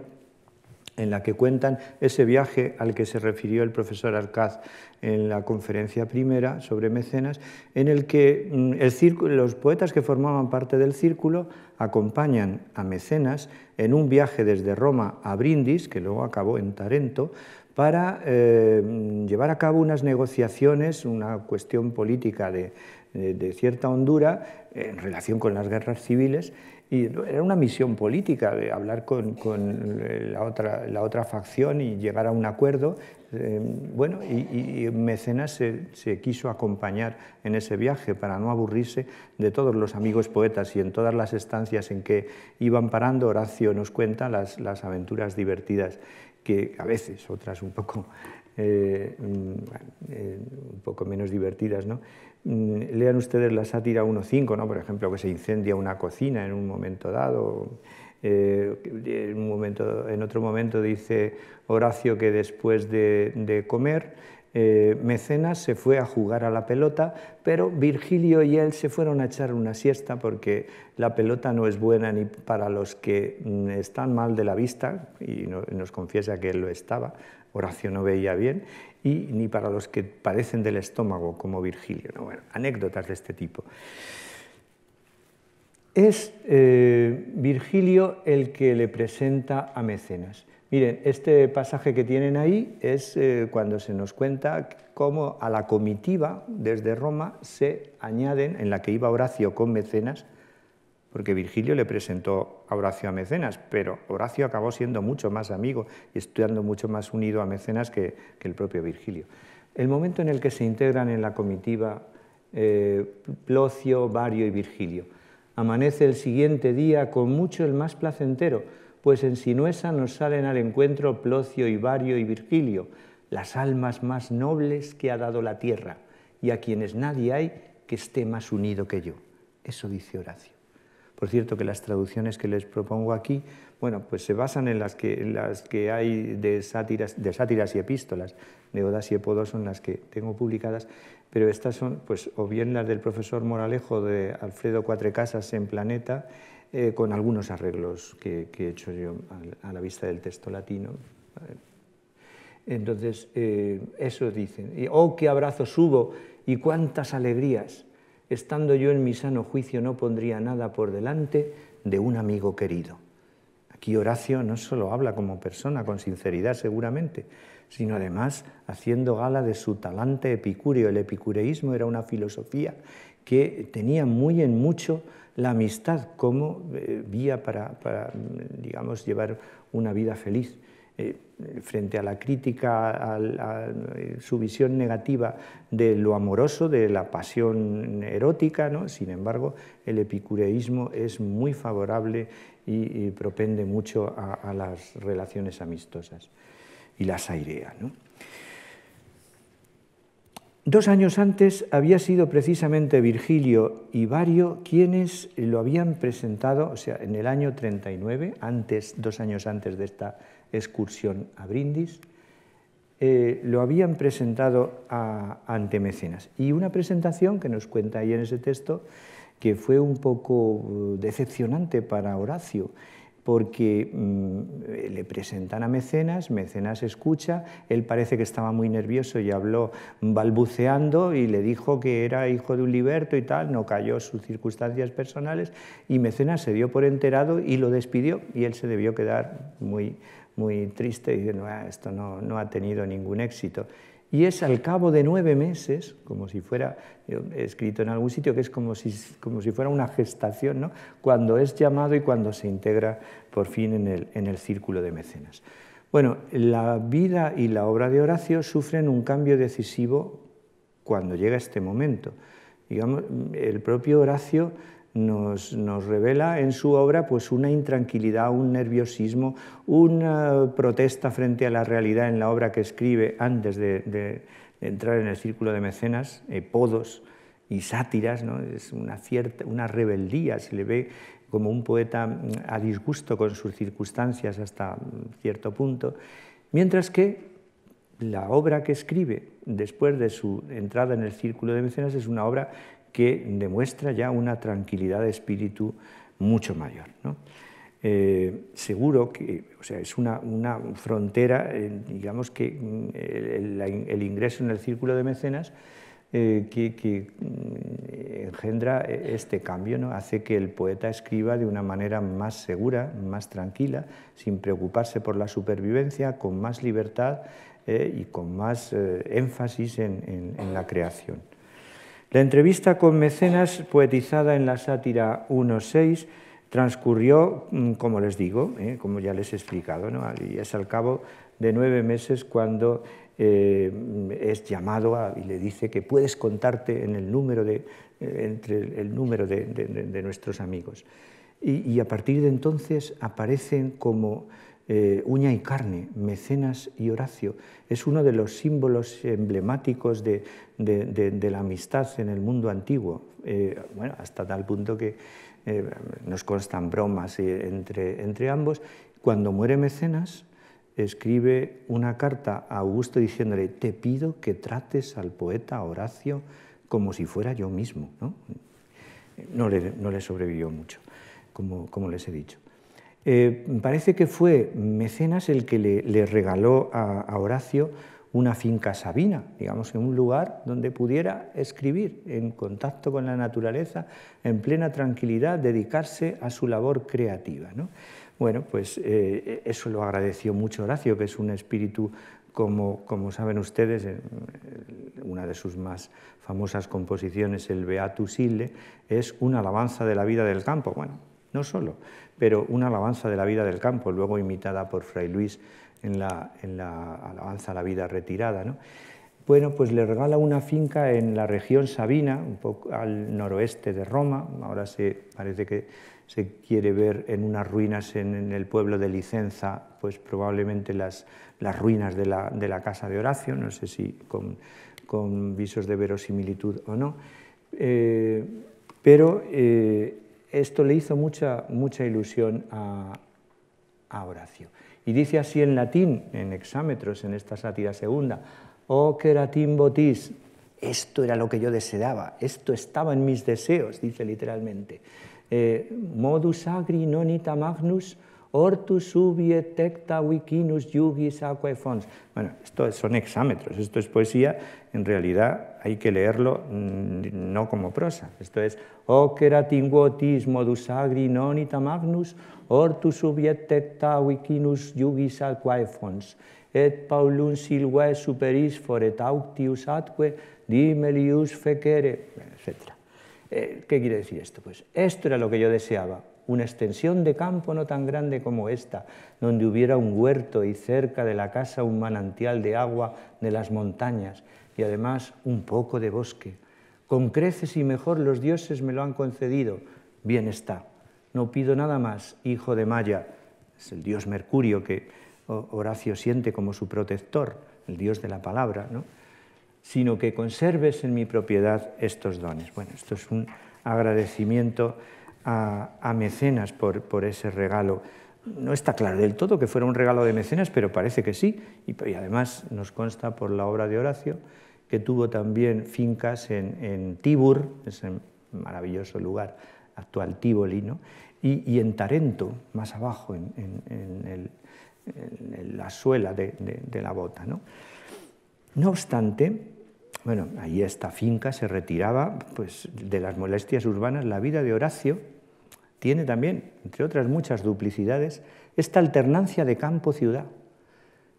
en la que cuentan ese viaje al que se refirió el profesor Arcaz en la conferencia primera sobre mecenas, en el que mm, el los poetas que formaban parte del círculo acompañan a mecenas en un viaje desde Roma a Brindis, que luego acabó en Tarento, para eh, llevar a cabo unas negociaciones, una cuestión política de, de, cierta hondura en relación con las guerras civiles y era una misión política de hablar con, eh, la, otra, facción y llegar a un acuerdo. Em, bueno, y, Mecenas se, quiso acompañar en ese viaje para no aburrirse de todos los amigos poetas y en todas las estancias en que iban parando, Horacio nos cuenta las, aventuras divertidas que a veces, otras un poco, eh, mm, eh, un poco menos divertidas, ¿no? Mm, lean ustedes la sátira 1.5, ¿no? por ejemplo, que se incendia una cocina en un momento dado. Eh, en, otro momento dice Horacio que después de, comer, eh, Mecenas se fue a jugar a la pelota, pero Virgilio y él se fueron a echar una siesta porque la pelota no es buena ni para los que mm, están mal de la vista, y nos confiesa que él lo estaba, Horacio no veía bien, y ni para los que padecen del estómago, como Virgilio. anécdotas de este tipo. Es eh, Virgilio el que le presenta a Mecenas. Miren, este pasaje que tienen ahí es eh, cuando se nos cuenta cómo a la comitiva desde Roma se añaden, en la que iba Horacio con Mecenas, porque Virgilio le presentó a Horacio a Mecenas, pero Horacio acabó siendo mucho más amigo y estudiando mucho más unido a Mecenas que, el propio Virgilio. El momento en el que se integran en la comitiva Plocio, eh, Vario y Virgilio. Amanece el siguiente día con mucho el más placentero, pues en Sinuesa nos salen al encuentro Plocio y Vario y Virgilio, las almas más nobles que ha dado la tierra y a quienes nadie hay que esté más unido que yo. Eso dice Horacio. Por cierto, que las traducciones que les propongo aquí, bueno, pues se basan en las que, las que hay de sátiras, de sátiras y epístolas, de Odas y Epodos son las que tengo publicadas, pero estas son, pues, o bien las del profesor Moralejo de Alfredo Cuatrecasas en Planeta, eh, con algunos arreglos que, he hecho yo a la vista del texto latino. Entonces, eh, eso dicen. oh, qué abrazos hubo y cuántas alegrías estando yo en mi sano juicio no pondría nada por delante de un amigo querido. Aquí Horacio no solo habla como persona, con sinceridad seguramente, sino además haciendo gala de su talante epicúreo. El epicureísmo era una filosofía que tenía muy en mucho la amistad como eh, vía para, digamos, llevar una vida feliz. Eh, frente a la crítica, a, eh, su visión negativa de lo amoroso, de la pasión erótica, ¿no? sin embargo, el epicureísmo es muy favorable y, propende mucho a, las relaciones amistosas y las airea. Dos años antes había sido precisamente Virgilio y Vario quienes lo habían presentado, o sea, en el año 39, antes, dos años antes de esta excursión a Brindis, eh, lo habían presentado ante mecenas. Y una presentación que nos cuenta ahí en ese texto que fue un poco eh, decepcionante para Horacio, porque mm, le presentan a Mecenas, Mecenas escucha, él parece que estaba muy nervioso y habló balbuceando y le dijo que era hijo de un liberto y tal, no cayó sus circunstancias personales y Mecenas se dio por enterado y lo despidió y él se debió quedar muy muy triste y ah, esto no, ha tenido ningún éxito. Y es al cabo de nueve meses, como si fuera, he escrito en algún sitio que es como si, fuera una gestación, ¿no? cuando es llamado y cuando se integra por fin en el, en el círculo de mecenas. Bueno, la vida y la obra de Horacio sufren un cambio decisivo cuando llega este momento. Digamos, el propio Horacio nos, revela en su obra pues una intranquilidad, un nerviosismo, una protesta frente a la realidad en la obra que escribe antes de, entrar en el círculo de mecenas, epodos eh, podos y sátiras, ¿no? es una, cierta, una rebeldía, se le ve como un poeta mm, a disgusto con sus circunstancias hasta mm, cierto punto, mientras que la obra que escribe después de su entrada en el círculo de mecenas es una obra que demuestra ya una tranquilidad de espíritu mucho mayor. Eh, seguro que sea, es una, frontera, eh, digamos que mm, el, ingreso en el círculo de mecenas eh, que, mm, engendra este cambio, ¿no? hace que el poeta escriba de una manera más segura, más tranquila, sin preocuparse por la supervivencia, con más libertad y con más énfasis en la creación. La entrevista con Mecenas, poetizada en la sátira 1.6, transcurrió, mm, como les digo, eh, como ya les he explicado, y es al cabo de nueve meses cuando eh, es llamado y le dice que puedes contarte en el número de, eh, entre el número de, nuestros amigos. y, a partir de entonces aparecen como eh, uña y carne, mecenas y Horacio. Es uno de los símbolos emblemáticos de, la amistad en el mundo antiguo, eh, hasta tal punto que eh, nos constan bromas entre, ambos. Cuando muere Mecenas, escribe una carta a Augusto diciéndole, te pido que trates al poeta Horacio como si fuera yo mismo. No, le, sobrevivió mucho, como les he dicho. Eh, parece que fue Mecenas el que le, regaló a, Horacio una finca sabina, digamos, en un lugar donde pudiera escribir en contacto con la naturaleza, en plena tranquilidad, dedicarse a su labor creativa. Bueno, pues eh, eso lo agradeció mucho Horacio, que es un espíritu como, como, saben ustedes, una de sus más famosas composiciones, el Beatus Ille, es una alabanza de la vida del campo. Bueno, no solo, pero una alabanza de la vida del campo, luego imitada por Fray Luis en la, en la alabanza a la vida retirada. Bueno, pues le regala una finca en la región Sabina, un poco al noroeste de Roma, ahora se, parece que se quiere ver en unas ruinas en, el pueblo de Licenza, pues probablemente las, las ruinas de la, casa de Horacio, no sé si con, visos de verosimilitud o no. Eh, pero eh, esto le hizo mucha, mucha ilusión a, Horacio. Y dice así en latín, en hexámetros, en esta sátira segunda, «O oh, queratim botis, esto era lo que yo deseaba, esto estaba en mis deseos», dice literalmente. Eh, «Modus agri nonita magnus», Hortus subie tecta wikinus yugis aquae Bueno, esto son exámetros. esto es poesía, en realidad hay que leerlo mm, no como prosa. Esto es O queratinguotis modus agri nonita magnus, hortus subie tecta wikinus yugis aquae Et Paulun silvae superis foret auctius atque dimelius fecere, etc. Eh, ¿Qué quiere decir esto? Pues esto era lo que yo deseaba, una extensión de campo no tan grande como esta, donde hubiera un huerto y cerca de la casa un manantial de agua de las montañas y además un poco de bosque. Con creces y mejor los dioses me lo han concedido. Bien está. No pido nada más, hijo de Maya. Es el dios Mercurio que Horacio siente como su protector, el dios de la palabra, ¿no? sino que conserves en mi propiedad estos dones. Bueno, esto es un agradecimiento a, mecenas por, ese regalo. No está claro del todo que fuera un regalo de mecenas, pero parece que sí. Y, además nos consta por la obra de Horacio que tuvo también fincas en, Tibur, ese maravilloso lugar actual Tivoli, y, en Tarento, más abajo, en, la suela de, la bota. ¿no? no obstante, bueno, ahí esta finca se retiraba pues, de las molestias urbanas la vida de Horacio tiene también, entre otras muchas duplicidades, esta alternancia de campo-ciudad.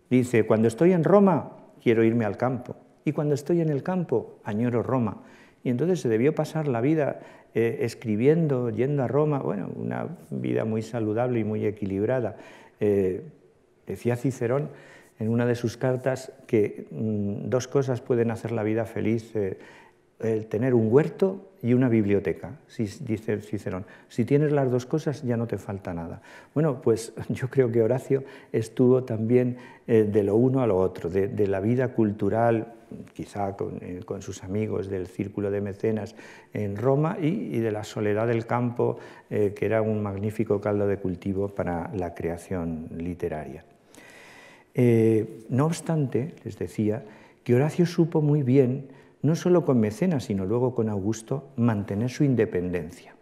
Dice, cuando estoy en Roma, quiero irme al campo. Y cuando estoy en el campo, añoro Roma. Y entonces se debió pasar la vida eh, escribiendo, yendo a Roma, bueno, una vida muy saludable y muy equilibrada. Eh, decía Cicerón en una de sus cartas que mm, dos cosas pueden hacer la vida feliz. Eh, tener un huerto y una biblioteca, dice Cicerón. Si tienes las dos cosas ya no te falta nada. Bueno, pues yo creo que Horacio estuvo también eh, de lo uno a lo otro, de, la vida cultural, quizá eh, con, sus amigos del círculo de mecenas en Roma y, de la soledad del campo, eh, que era un magnífico caldo de cultivo para la creación literaria. no obstante, les decía que Horacio supo muy bien no solo con Mecenas, sino luego con Augusto, mantener su independencia.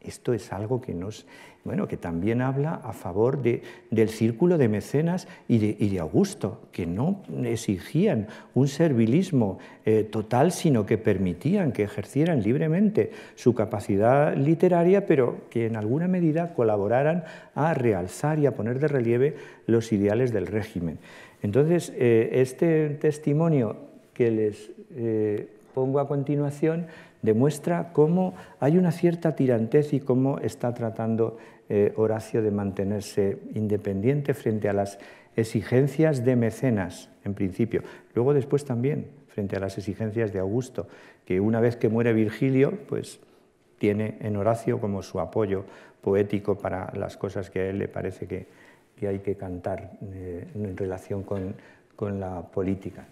Esto es algo que, nos, bueno, que también habla a favor de, del círculo de mecenas y de, Augusto, que no exigían un servilismo eh, total, sino que permitían que ejercieran libremente su capacidad literaria, pero que en alguna medida colaboraran a realzar y a poner de relieve los ideales del régimen. Entonces, eh, este testimonio que les eh, pongo a continuación demuestra cómo hay una cierta tirantez y cómo está tratando eh, Horacio de mantenerse independiente frente a las exigencias de mecenas, en principio. Luego después también, frente a las exigencias de Augusto, que una vez que muere Virgilio, pues tiene en Horacio como su apoyo poético para las cosas que a él le parece que, hay que cantar eh, en relación con la política.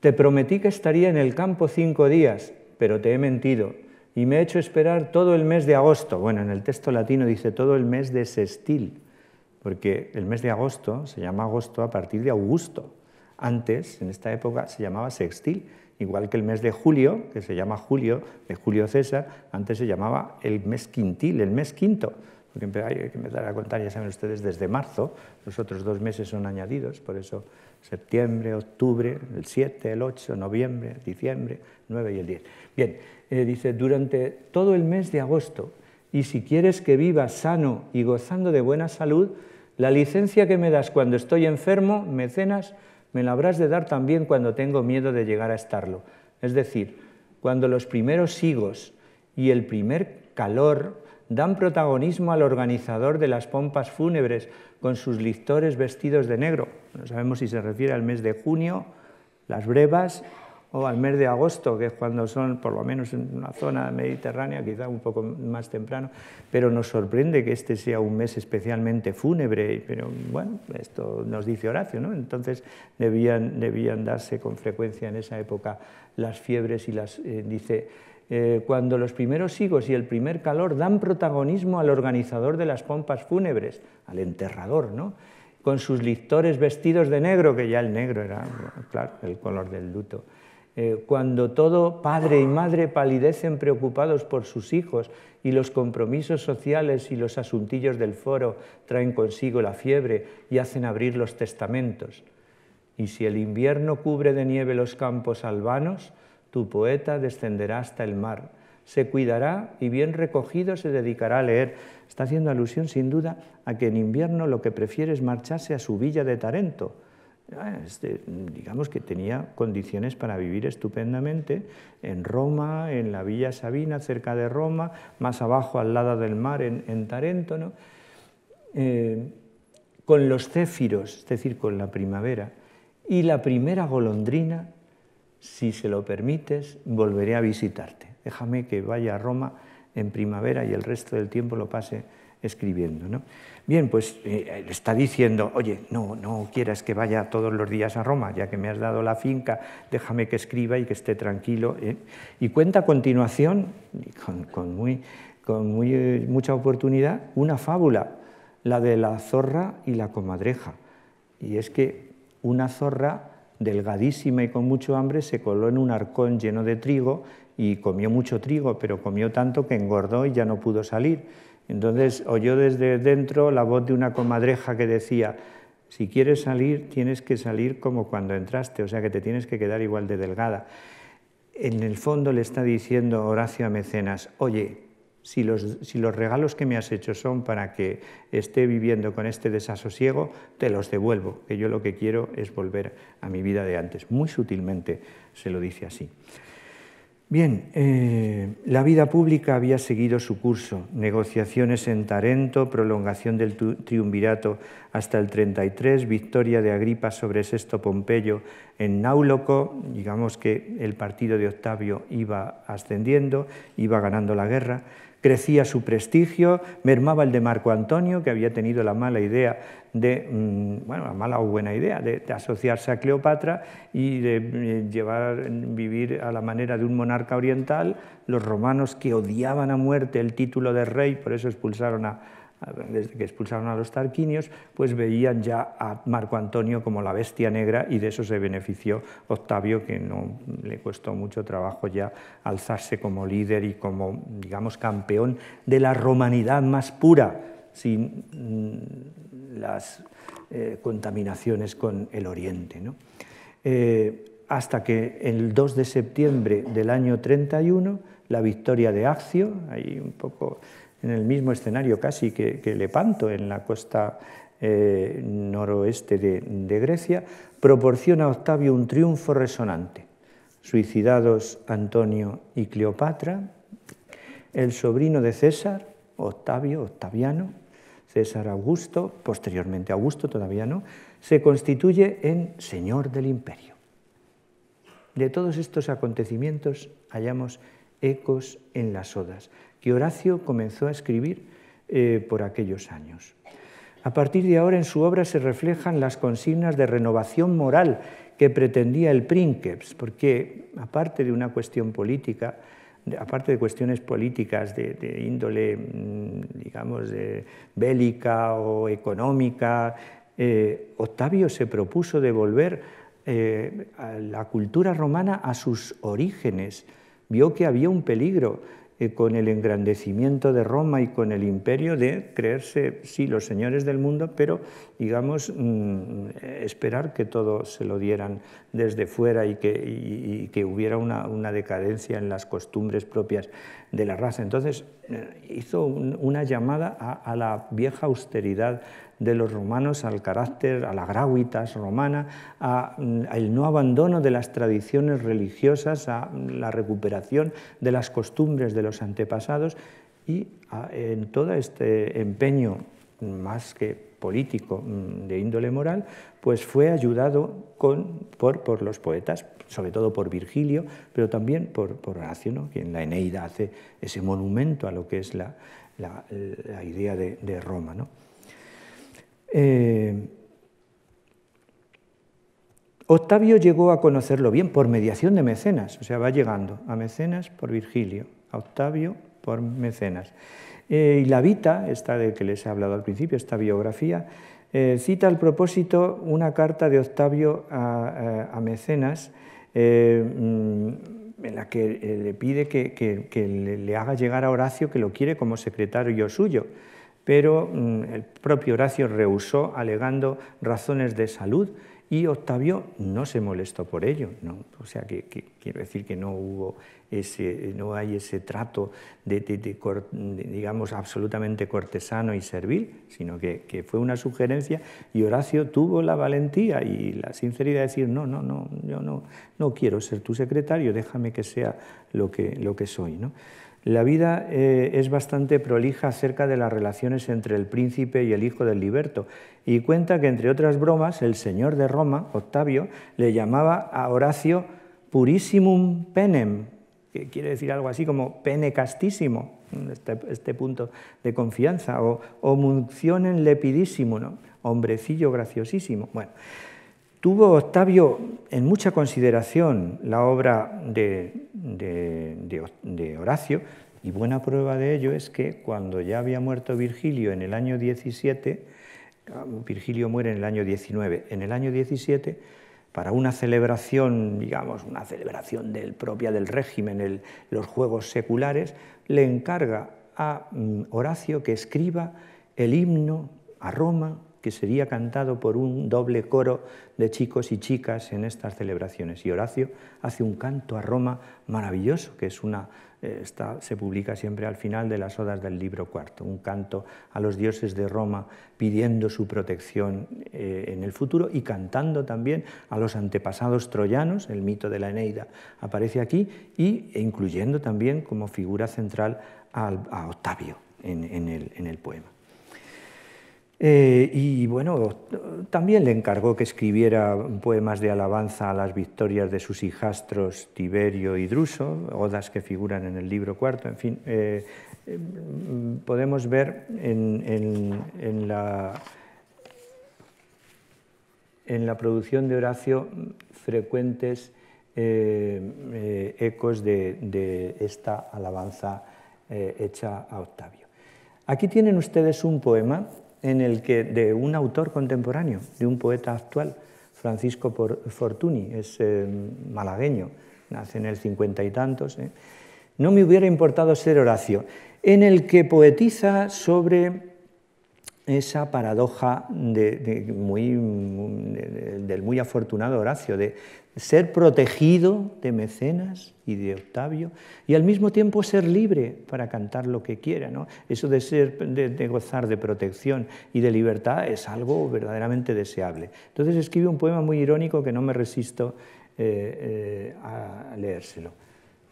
Te prometí que estaría en el campo cinco días, pero te he mentido y me he hecho esperar todo el mes de agosto. Bueno, en el texto latino dice todo el mes de sextil, porque el mes de agosto se llama agosto a partir de Augusto. Antes, en esta época, se llamaba sextil, igual que el mes de julio, que se llama julio, de Julio César, antes se llamaba el mes quintil, el mes quinto, porque hay que empezar a contar, ya saben ustedes, desde marzo, los otros dos meses son añadidos, por eso septiembre, octubre, el 7, el 8, noviembre, diciembre, 9 y el 10. Bien, eh, dice, durante todo el mes de agosto, y si quieres que viva sano y gozando de buena salud, la licencia que me das cuando estoy enfermo, cenas me la habrás de dar también cuando tengo miedo de llegar a estarlo. Es decir, cuando los primeros higos y el primer calor dan protagonismo al organizador de las pompas fúnebres con sus lictores vestidos de negro. No sabemos si se refiere al mes de junio, las brevas, o al mes de agosto, que es cuando son, por lo menos en una zona mediterránea, quizá un poco más temprano, pero nos sorprende que este sea un mes especialmente fúnebre, pero bueno, esto nos dice Horacio, ¿no? Entonces debían, darse con frecuencia en esa época las fiebres y las, eh, dice, eh, cuando los primeros higos y el primer calor dan protagonismo al organizador de las pompas fúnebres, al enterrador, con sus lictores vestidos de negro, que ya el negro era claro, el color del luto. Eh, cuando todo padre y madre palidecen preocupados por sus hijos y los compromisos sociales y los asuntillos del foro traen consigo la fiebre y hacen abrir los testamentos. Y si el invierno cubre de nieve los campos albanos, tu poeta descenderá hasta el mar, se cuidará y bien recogido se dedicará a leer. Está haciendo alusión sin duda a que en invierno lo que prefiere es marcharse a su villa de Tarento. Ah, este, digamos que tenía condiciones para vivir estupendamente en Roma, en la Villa Sabina, cerca de Roma, más abajo al lado del mar, en, Tarento, eh, con los céfiros, es decir, con la primavera, y la primera golondrina si se lo permites, volveré a visitarte. Déjame que vaya a Roma en primavera y el resto del tiempo lo pase escribiendo. Bien, pues eh, eh, está diciendo, oye, no, no quieras que vaya todos los días a Roma, ya que me has dado la finca, déjame que escriba y que esté tranquilo. ¿eh? Y cuenta a continuación, con, mucha oportunidad, una fábula, la de la zorra y la comadreja. Y es que una zorra delgadísima y con mucho hambre, se coló en un arcón lleno de trigo y comió mucho trigo, pero comió tanto que engordó y ya no pudo salir. Entonces oyó desde dentro la voz de una comadreja que decía, si quieres salir, tienes que salir como cuando entraste, o sea que te tienes que quedar igual de delgada. En el fondo le está diciendo Horacio a Mecenas, oye, si los, regalos que me has hecho son para que esté viviendo con este desasosiego, te los devuelvo, que yo lo que quiero es volver a mi vida de antes. Muy sutilmente se lo dice así. Bien, eh, la vida pública había seguido su curso, negociaciones en Tarento, prolongación del triunvirato hasta el 33, victoria de Agripa sobre Sexto Pompeyo en Náuloco, digamos que el partido de Octavio iba ascendiendo, iba ganando la guerra, Crecía su prestigio, mermaba el de Marco Antonio, que había tenido la mala idea de, mm, bueno, mala o buena idea, de, asociarse a Cleopatra y de eh, llevar, vivir a la manera de un monarca oriental. Los romanos que odiaban a muerte el título de rey, por eso expulsaron a, desde que expulsaron a los tarquinios, pues veían ya a Marco Antonio como la bestia negra y de eso se benefició Octavio, que no le costó mucho trabajo ya alzarse como líder y como, digamos, campeón de la romanidad más pura, sin mm, las eh, contaminaciones con el Oriente. Eh, hasta que el 2 de septiembre del año 31, la victoria de Accio, ahí un poco en el mismo escenario casi que, Lepanto en la costa eh, noroeste de, de Grecia, proporciona a Octavio un triunfo resonante. Suicidados Antonio y Cleopatra, el sobrino de César, Octavio, Octaviano, César Augusto, posteriormente Augusto todavía no, se constituye en señor del imperio. De todos estos acontecimientos hallamos ecos en las odas, y Horacio comenzó a escribir eh, por aquellos años. A partir de ahora en su obra se reflejan las consignas de renovación moral que pretendía el Prínceps, porque aparte de una cuestión política, aparte de cuestiones políticas de, índole, mm, digamos, bélica o económica, eh, Octavio se propuso devolver eh, a la cultura romana a sus orígenes. Vio que había un peligro eh, con el engrandecimiento de Roma y con el imperio de creerse, sí, los señores del mundo, pero digamos, mm, esperar que todo se lo dieran desde fuera y que, que hubiera una, decadencia en las costumbres propias de la raza. Entonces eh, hizo una llamada a, la vieja austeridad de los romanos, al carácter, a la gravitas romana, mm, al no abandono de las tradiciones religiosas, a mm, la recuperación de las costumbres de los antepasados y en todo este empeño más que político mm, de índole moral, pues fue ayudado por, los poetas, sobre todo por Virgilio, pero también por, Horacio, quien quien la Eneida hace ese monumento a lo que es la, idea de, Roma. Eh, Octavio llegó a conocerlo bien por mediación de Mecenas, o sea, va llegando a Mecenas por Virgilio, a Octavio por Mecenas. Eh, y la Vita, esta de que les he hablado al principio, esta biografía, eh, cita al propósito una carta de Octavio a, eh, Mecenas mm, en la que le pide que, le haga llegar a Horacio que lo quiere como secretario suyo, pero mm, el propio Horacio rehusó alegando razones de salud y Octavio no se molestó por ello. O sea, que quiero decir que no hubo eh, no hay ese trato, de, digamos, absolutamente cortesano y servil, sino que, fue una sugerencia y Horacio tuvo la valentía y la sinceridad de decir, no, no, no, yo no, quiero ser tu secretario, déjame que sea lo que, soy. La vida eh, es bastante prolija acerca de las relaciones entre el príncipe y el hijo del liberto y cuenta que, entre otras bromas, el señor de Roma, Octavio, le llamaba a Horacio purissimum penem, que quiere decir algo así como pene castísimo, este, este punto de confianza, o, o muncionen lepidísimo, hombrecillo graciosísimo. Bueno, tuvo Octavio en mucha consideración la obra de, de, de Horacio, y buena prueba de ello es que cuando ya había muerto Virgilio en el año 17, ah, Virgilio muere en el año 19, en el año 17, para una celebración, digamos, una celebración del, propia del régimen, los juegos seculares, le encarga a mm, Horacio que escriba el himno a Roma que sería cantado por un doble coro de chicos y chicas en estas celebraciones. Y Horacio hace un canto a Roma maravilloso, que es una eh, Esta se publica siempre al final de las odas del libro cuarto, un canto a los dioses de Roma pidiendo su protección eh, en el futuro y cantando también a los antepasados troyanos, el mito de la Eneida aparece aquí, y, e incluyendo también como figura central a, Octavio en el poema. Eh, y bueno, también le encargó que escribiera poemas de alabanza a las victorias de sus hijastros Tiberio y Druso, odas que figuran en el libro cuarto. En fin, eh, mm, podemos ver en, la, producción de Horacio frecuentes eh, ecos de, esta alabanza hecha a Octavio. Aquí tienen ustedes un poema en el que, de un autor contemporáneo, de un poeta actual, Francisco Fortuny, es eh, malagueño, nace en el cincuenta y tantos. Eh, no me hubiera importado ser Horacio, en el que poetiza sobre esa paradoja del muy afortunado Horacio, de ser protegido de Mecenas y de Octavio y al mismo tiempo ser libre para cantar lo que quiera. Eso de, gozar de protección y de libertad es algo verdaderamente deseable. Entonces escribe un poema muy irónico que no me resisto eh, eh, a leérselo.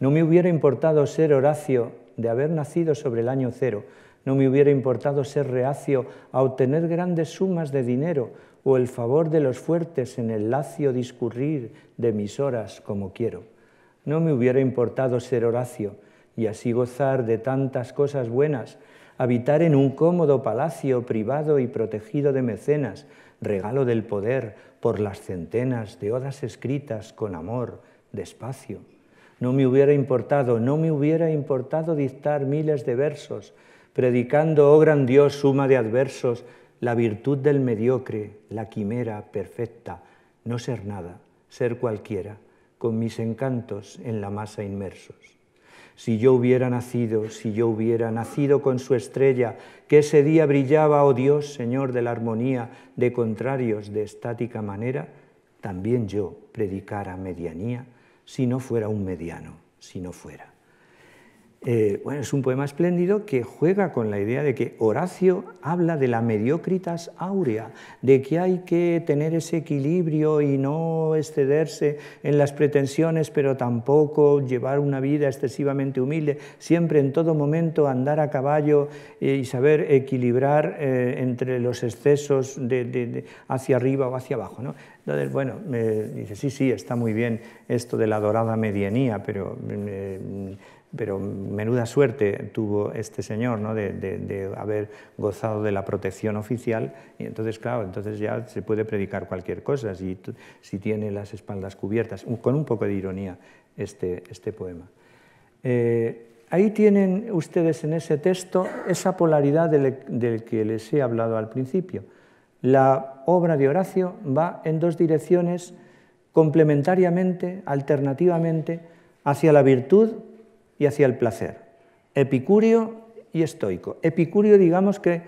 No me hubiera importado ser Horacio de haber nacido sobre el año cero, no me hubiera importado ser reacio a obtener grandes sumas de dinero o el favor de los fuertes en el lacio discurrir de mis horas como quiero. No me hubiera importado ser Horacio y así gozar de tantas cosas buenas, habitar en un cómodo palacio privado y protegido de mecenas, regalo del poder por las centenas de odas escritas con amor, despacio. No me hubiera importado, no me hubiera importado dictar miles de versos, predicando, oh gran Dios, suma de adversos, la virtud del mediocre, la quimera perfecta, no ser nada, ser cualquiera, con mis encantos en la masa inmersos. Si yo hubiera nacido, si yo hubiera nacido con su estrella, que ese día brillaba, oh Dios, Señor de la armonía, de contrarios, de estática manera, también yo predicara medianía si no fuera un mediano, si no fuera. Eh, bueno, es un poema espléndido que juega con la idea de que Horacio habla de la mediocritas aurea, de que hay que tener ese equilibrio y no excederse en las pretensiones, pero tampoco llevar una vida excesivamente humilde, siempre en todo momento andar a caballo eh, y saber equilibrar eh, entre los excesos hacia arriba o hacia abajo. Entonces, bueno, dice, sí, sí, está muy bien esto de la dorada medianía, pero pero menuda suerte tuvo este señor ¿no? de, haber gozado de la protección oficial y entonces, claro, entonces ya se puede predicar cualquier cosa si, si tiene las espaldas cubiertas, con un poco de ironía este, este poema. Eh, ahí tienen ustedes en ese texto esa polaridad del que les he hablado al principio. La obra de Horacio va en dos direcciones complementariamente, alternativamente, hacia la virtud y hacia el placer. Epicurio y estoico. Epicurio, digamos que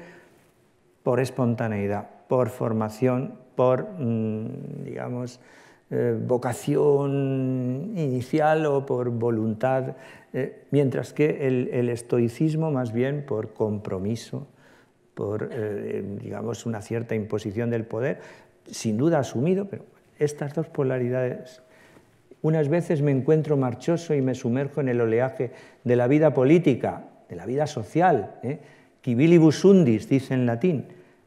por espontaneidad, por formación, por, mm, digamos, eh, vocación inicial o por voluntad, eh, mientras que el, estoicismo más bien por compromiso, por, eh, digamos, una cierta imposición del poder, sin duda asumido, pero estas dos polaridades unas veces me encuentro marchoso y me sumerjo en el oleaje de la vida política, de la vida social. ¿eh? undis, dice en latín,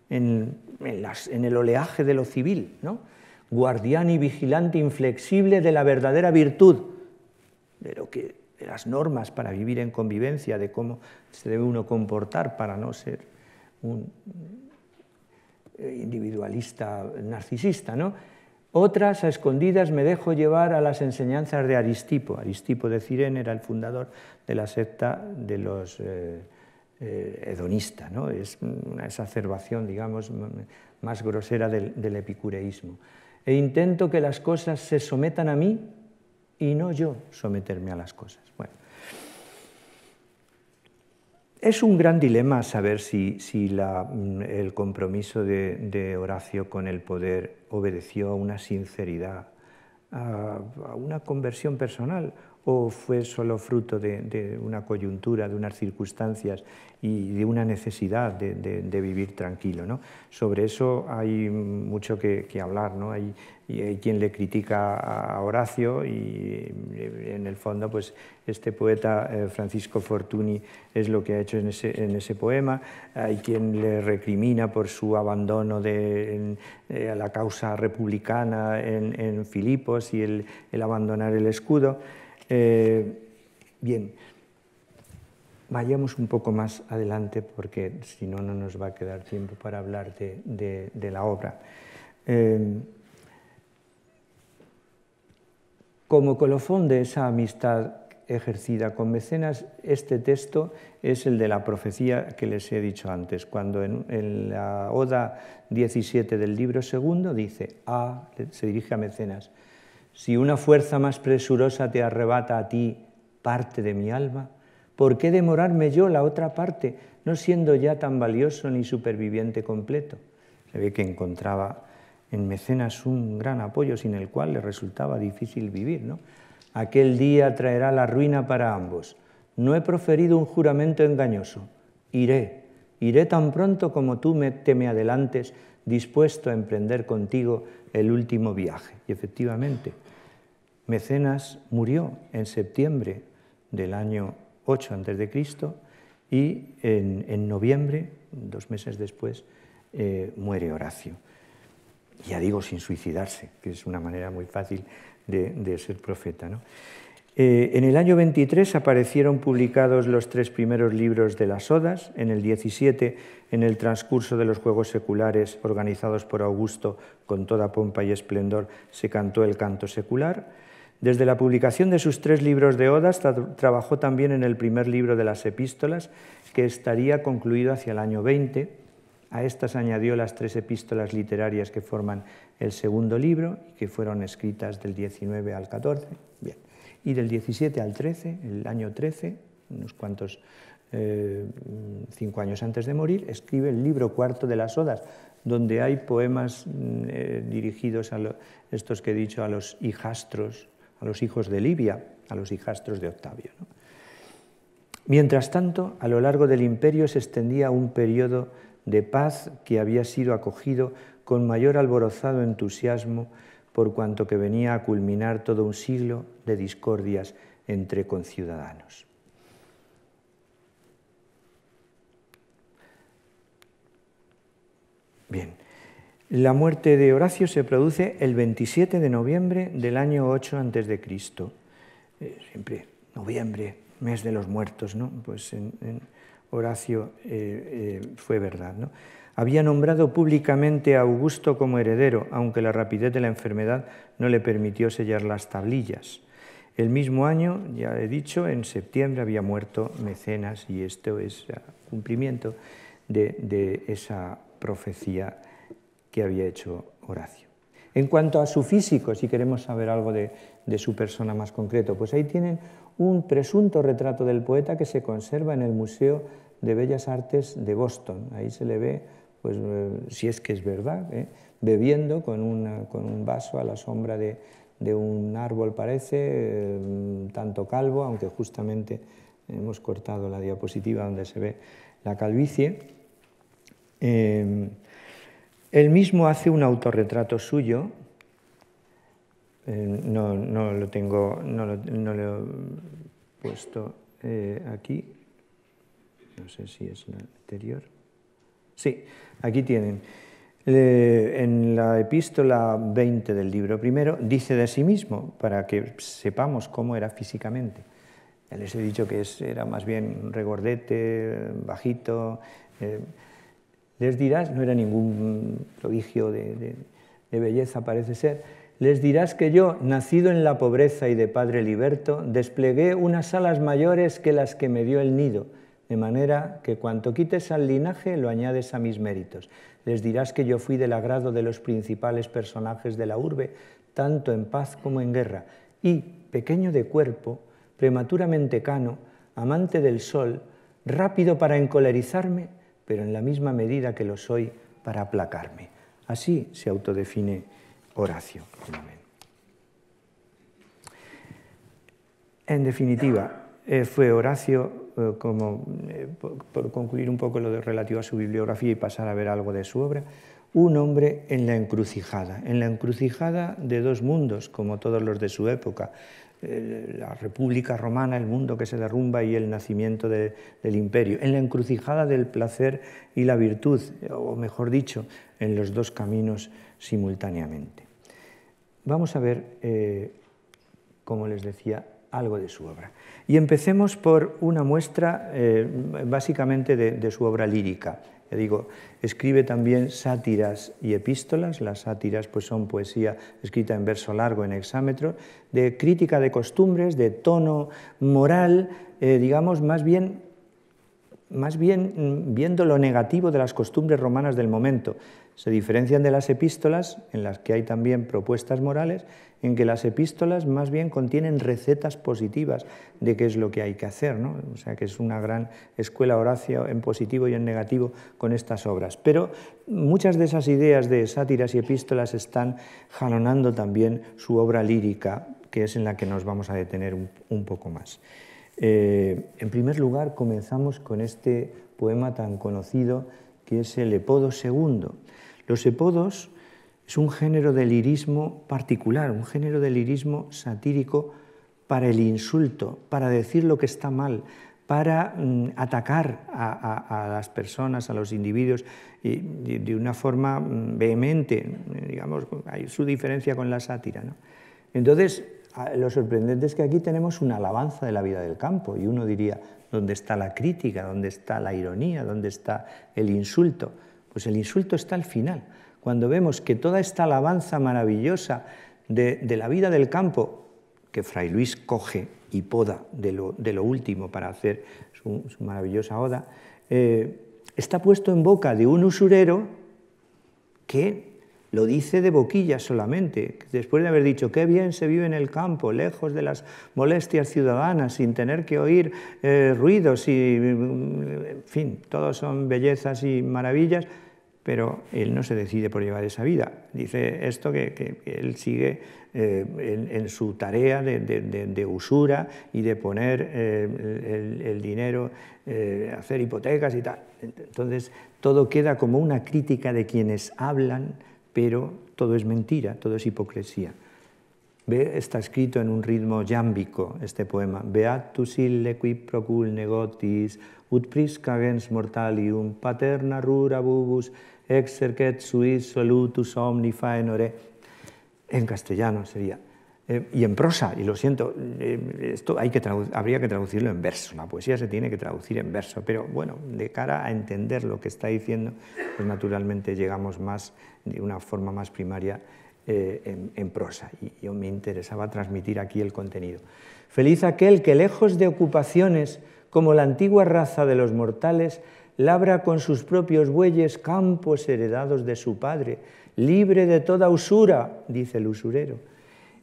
en, el oleaje de lo civil. Guardián y vigilante inflexible de la verdadera virtud, de, las normas para vivir en convivencia, de cómo se debe uno comportar para no ser un eh, individualista narcisista. ¿no? Otras a escondidas me dejo llevar a las enseñanzas de Aristipo. Aristipo de Cirene era el fundador de la secta de los eh, eh, hedonistas. ¿no? Es una exacerbación, digamos, más grosera del, del epicureísmo. E intento que las cosas se sometan a mí y no yo someterme a las cosas. Bueno, es un gran dilema saber si, el compromiso de, Horacio con el poder obedeció a una sinceridad, a una conversión personal o fue solo fruto de, una coyuntura, de unas circunstancias y de una necesidad de, vivir tranquilo. ¿no? Sobre eso hay mucho que, hablar. ¿no? Hay, quien le critica a Horacio y eh, en el fondo pues este poeta eh, Francisco Fortuni es lo que ha hecho en ese, poema. Hay quien le recrimina por su abandono eh, a la causa republicana en, en Filipos y el abandonar el escudo. Eh, bien, vayamos un poco más adelante porque si no, no nos va a quedar tiempo para hablar de, la obra. Em, como colofón de esa amistad ejercida con mecenas, este texto es el de la profecía que les he dicho antes, cuando en, la Oda 17 del libro segundo dice, ah", se dirige a mecenas, si una fuerza más presurosa te arrebata a ti parte de mi alma, ¿por qué demorarme yo la otra parte, no siendo ya tan valioso ni superviviente completo? Se ve que encontraba en Mecenas un gran apoyo sin el cual le resultaba difícil vivir. ¿no? Aquel día traerá la ruina para ambos. No he proferido un juramento engañoso. Iré, iré tan pronto como tú me, te me adelantes, dispuesto a emprender contigo el último viaje. Y efectivamente, Mecenas murió en septiembre del año 8 a.C. y en, noviembre, dos meses después, eh, muere Horacio. Ya digo, sin suicidarse, que es una manera muy fácil de, de ser profeta. ¿no? Eh, en el año 23 aparecieron publicados los tres primeros libros de las Odas, en el 17 en el transcurso de los Juegos Seculares organizados por Augusto con toda pompa y esplendor se cantó el canto secular. Desde la publicación de sus tres libros de Odas trabajó también en el primer libro de las epístolas que estaría concluido hacia el año 20. A estas añadió las tres epístolas literarias que forman el segundo libro y que fueron escritas del 19 al 14. Bien y del 17 al 13, el año 13, unos cuantos eh, cinco años antes de morir, escribe el libro cuarto de las odas, donde hay poemas mm, eh, dirigidos a estos que he dicho a los hijastros, a los hijos de Libia, a los hijastros de Octavio. Mientras tanto, a lo largo del imperio se extendía un periodo de paz que había sido acogido con mayor alborozado entusiasmo por cuanto que venía a culminar todo un siglo de discordias entre conciudadanos. Bien, la muerte de Horacio se produce el 27 de noviembre del año 8 a.C. Eh, siempre noviembre, mes de los muertos, ¿no? Pues en Horacio eh, eh, fue verdad. ¿no? Había nombrado públicamente a Augusto como heredero, aunque la rapidez de la enfermedad no le permitió sellar las tablillas. El mismo año, ya he dicho, en septiembre había muerto Mecenas y esto es cumplimiento de, esa profecía que había hecho Horacio. En cuanto a su físico, si queremos saber algo de, de su persona más concreto, pues ahí tienen un presunto retrato del poeta que se conserva en el Museo de Bellas Artes de Boston. Ahí se le ve, pues, eh, si es que es verdad, ¿eh? bebiendo con, con, un vaso a la sombra de, de un árbol, parece, eh, tanto calvo, aunque justamente hemos cortado la diapositiva donde se ve la calvicie. él mismo hace un autorretrato suyo eh, no, no, lo tengo, no lo, he puesto eh, aquí. No sé si es la anterior. Sí, aquí tienen. en la epístola 20 del libro primero dice de sí mismo, para que sepamos cómo era físicamente. Ya les he dicho que era más bien regordete, bajito. Eh, les dirás, no era ningún prodigio de belleza, parece ser les dirás que yo, nacido en la pobreza y de padre liberto, desplegué unas alas mayores que las que me dio el nido, de manera que cuanto quites al linaje lo añades a mis méritos. Les dirás que yo fui del agrado de los principales personajes de la urbe, tanto en paz como en guerra, y, pequeño de cuerpo, prematuramente cano, amante del sol, rápido para encolerizarme, pero en la misma medida que lo soy para aplacarme. Así se autodefine Horacio. En definitiva, eh, fue Horacio, eh, como, eh, por concluir un poco lo relativo a su bibliografía y pasar a ver algo de su obra, un hombre en la encrucijada, en la encrucijada de dos mundos, como todos los de su época, la República Romana, el mundo que se derrumba y el nacimiento del imperio, en la encrucijada del placer y la virtud, o mejor dicho, en los dos caminos simultáneamente vamos a ver, eh, como les decía, algo de su obra. Y empecemos por una muestra eh, básicamente de, su obra lírica. digo, escribe también sátiras y epístolas. Las sátiras pues, son poesía escrita en verso largo, en hexámetro, de crítica de costumbres, de tono moral, eh, digamos, más bien más bien mm, viendo lo negativo de las costumbres romanas del momento, se diferencian de las epístolas, en las que hay también propuestas morales, en que las epístolas más bien contienen recetas positivas de qué es lo que hay que hacer, ¿no? o sea que es una gran escuela Horacio en positivo y en negativo con estas obras. Pero muchas de esas ideas de sátiras y epístolas están jalonando también su obra lírica, que es en la que nos vamos a detener un, poco más. Eh, en primer lugar, comenzamos con este poema tan conocido que es el Epodo II. Los epodos es un género de lirismo particular, un género de lirismo satírico para el insulto, para decir lo que está mal, para mm, atacar a, las personas, a los individuos, de una forma mm, vehemente, digamos, hay su diferencia con la sátira. ¿no? Entonces, lo sorprendente es que aquí tenemos una alabanza de la vida del campo, y uno diría, ¿dónde está la crítica? ¿Dónde está la ironía? ¿Dónde está el insulto? Pues el insulto está al final, cuando vemos que toda esta alabanza maravillosa de, la vida del campo, que Fray Luis coge y poda de lo, último para hacer su, maravillosa oda, eh, está puesto en boca de un usurero que lo dice de boquilla solamente, después de haber dicho, qué bien se vive en el campo, lejos de las molestias ciudadanas, sin tener que oír eh, ruidos y, mm, en fin, todos son bellezas y maravillas, pero él no se decide por llevar esa vida. Dice esto que, él sigue eh, en, su tarea de, usura y de poner eh, el, dinero, hacer hipotecas y tal. Entonces, todo queda como una crítica de quienes hablan pero todo es mentira, todo es hipocresía. Ve, está escrito en un ritmo yámbico este poema. Beatus ille qui procul negotis, ut prisca gens mortalium, paterna rura bubus, exercet suis solutus omni faenore. En castellano sería, Eh, y en prosa, y lo siento, eh, esto habría que traducirlo en verso, la poesía se tiene que traducir en verso, pero bueno, de cara a entender lo que está diciendo, pues naturalmente llegamos más, de una forma más primaria, eh, en, en, prosa, y yo me interesaba transmitir aquí el contenido. Feliz aquel que lejos de ocupaciones, como la antigua raza de los mortales, labra con sus propios bueyes campos heredados de su padre, libre de toda usura, dice el usurero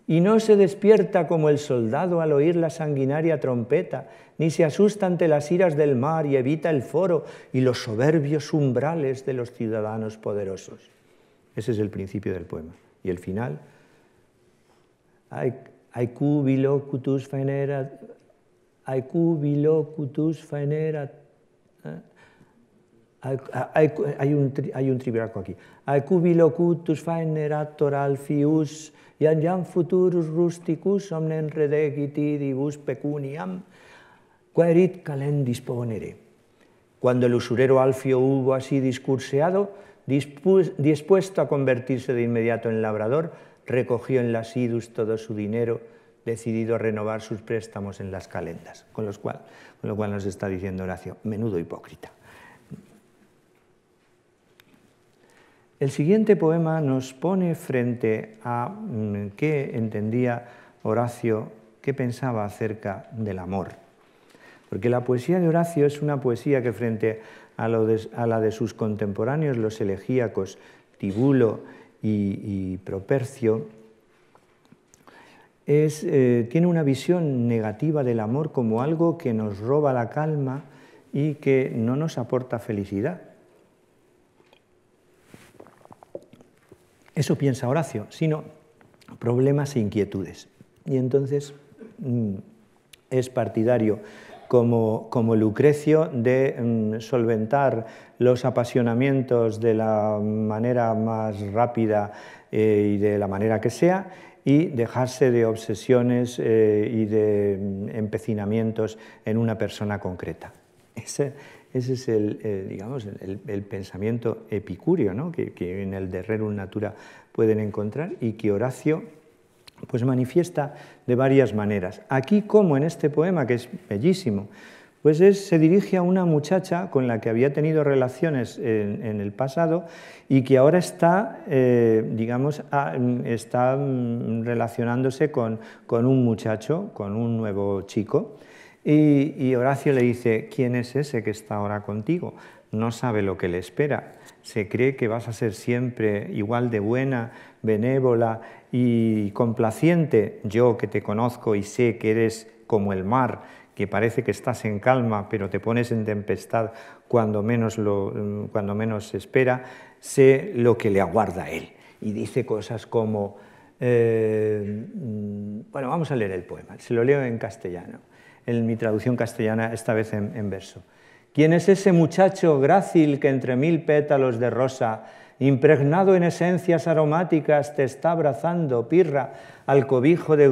y no se despierta como el soldado al oír la sanguinaria trompeta, ni se asusta ante las iras del mar y evita el foro y los soberbios umbrales de los ciudadanos poderosos. Ese es el principio del poema. Y el final, Hay eh, un aecubilocutus aquí. hay un, hay un tribraco aquí, aecubilocutus oralfius." iam futurus rusticus omnen redegiti pecuniam, quaerit calendis ponere. Cuando el usurero Alfio hubo así discurseado, dispuesto a convertirse de inmediato en labrador, recogió en las idus todo su dinero, decidido a renovar sus préstamos en las calendas. Con, con lo cual nos está diciendo Horacio, menudo hipócrita. El siguiente poema nos pone frente a mm, qué entendía Horacio, qué pensaba acerca del amor. Porque la poesía de Horacio es una poesía que frente a, la de sus contemporáneos, los elegíacos Tibulo y, Propercio, eh, tiene una visión negativa del amor como algo que nos roba la calma y que no nos aporta felicidad. eso piensa Horacio, sino problemas e inquietudes. Y entonces mm, es partidario, como, Lucrecio, de mm, solventar los apasionamientos de la manera más rápida eh, y de la manera que sea y dejarse de obsesiones eh, y de mm, empecinamientos en una persona concreta. Ese es el, eh, pensamiento epicúreo que, en el de Rerum Natura pueden encontrar y que Horacio pues, manifiesta de varias maneras. Aquí, como en este poema, que es bellísimo, pues se dirige a una muchacha con la que había tenido relaciones en, el pasado y que ahora está, eh, digamos, está mm, relacionándose con un muchacho, con un nuevo chico. Y, Horacio le dice, ¿quién es ese que está ahora contigo? No sabe lo que le espera. Se cree que vas a ser siempre igual de buena, benévola y complaciente. Yo que te conozco y sé que eres como el mar, que parece que estás en calma, pero te pones en tempestad cuando menos, mm, cuando menos se espera, sé lo que le aguarda a él. Y dice cosas como, eh, mm, bueno, vamos a leer el poema, se lo leo en castellano en mi traducción castellana, esta vez en, verso. ¿Quién es ese muchacho grácil que entre mil pétalos de rosa, impregnado en esencias aromáticas, te está abrazando, pirra, al cobijo de,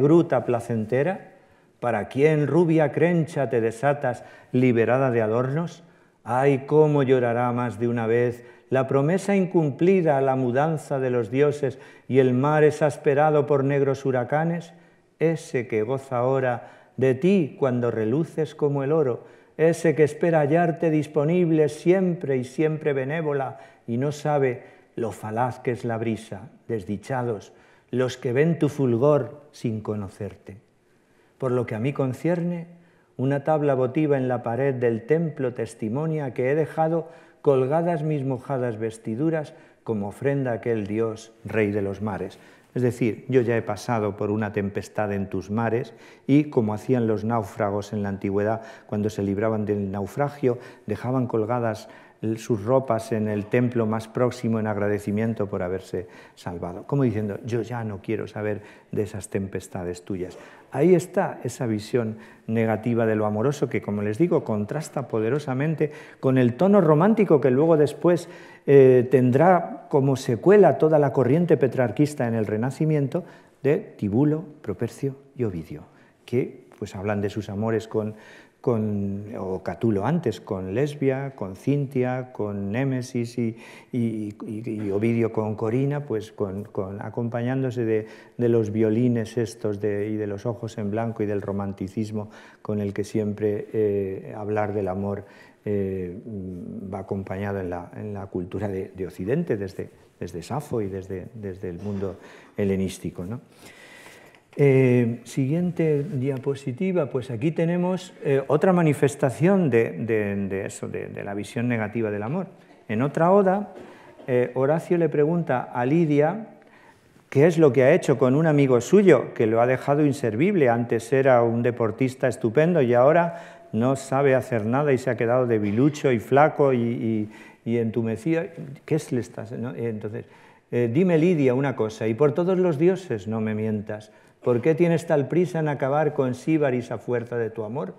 gruta placentera? ¿Para quién, rubia crencha, te desatas, liberada de adornos? Ay, cómo llorará más de una vez la promesa incumplida, la mudanza de los dioses y el mar exasperado por negros huracanes, ese que goza ahora de ti cuando reluces como el oro, ese que espera hallarte disponible siempre y siempre benévola y no sabe lo falaz que es la brisa, desdichados, los que ven tu fulgor sin conocerte. Por lo que a mí concierne, una tabla votiva en la pared del templo testimonia que he dejado colgadas mis mojadas vestiduras como ofrenda a aquel Dios, Rey de los mares. Es decir, yo ya he pasado por una tempestad en tus mares y como hacían los náufragos en la antigüedad cuando se libraban del naufragio, dejaban colgadas sus ropas en el templo más próximo en agradecimiento por haberse salvado. Como diciendo, yo ya no quiero saber de esas tempestades tuyas. Ahí está esa visión negativa de lo amoroso que, como les digo, contrasta poderosamente con el tono romántico que luego después eh, tendrá como secuela toda la corriente petrarquista en el Renacimiento de Tibulo, Propercio y Ovidio, que pues hablan de sus amores con con, o Catulo antes, con Lesbia, con Cintia, con Némesis y, Ovidio con Corina, pues con, acompañándose de, los violines estos y de los ojos en blanco y del romanticismo con el que siempre eh, hablar del amor eh, mm, va acompañado en la, cultura de, Occidente, desde, desde Safo y desde, el mundo helenístico. Eh, siguiente diapositiva, pues aquí tenemos eh, otra manifestación de, eso, de, la visión negativa del amor. En otra oda, eh, Horacio le pregunta a Lidia qué es lo que ha hecho con un amigo suyo que lo ha dejado inservible. Antes era un deportista estupendo y ahora no sabe hacer nada y se ha quedado debilucho y flaco y, entumecido. ¿Qué es estás? Entonces, dime Lidia una cosa y por todos los dioses no me mientas. ¿Por qué tienes tal prisa en acabar con Síbaris a fuerza de tu amor?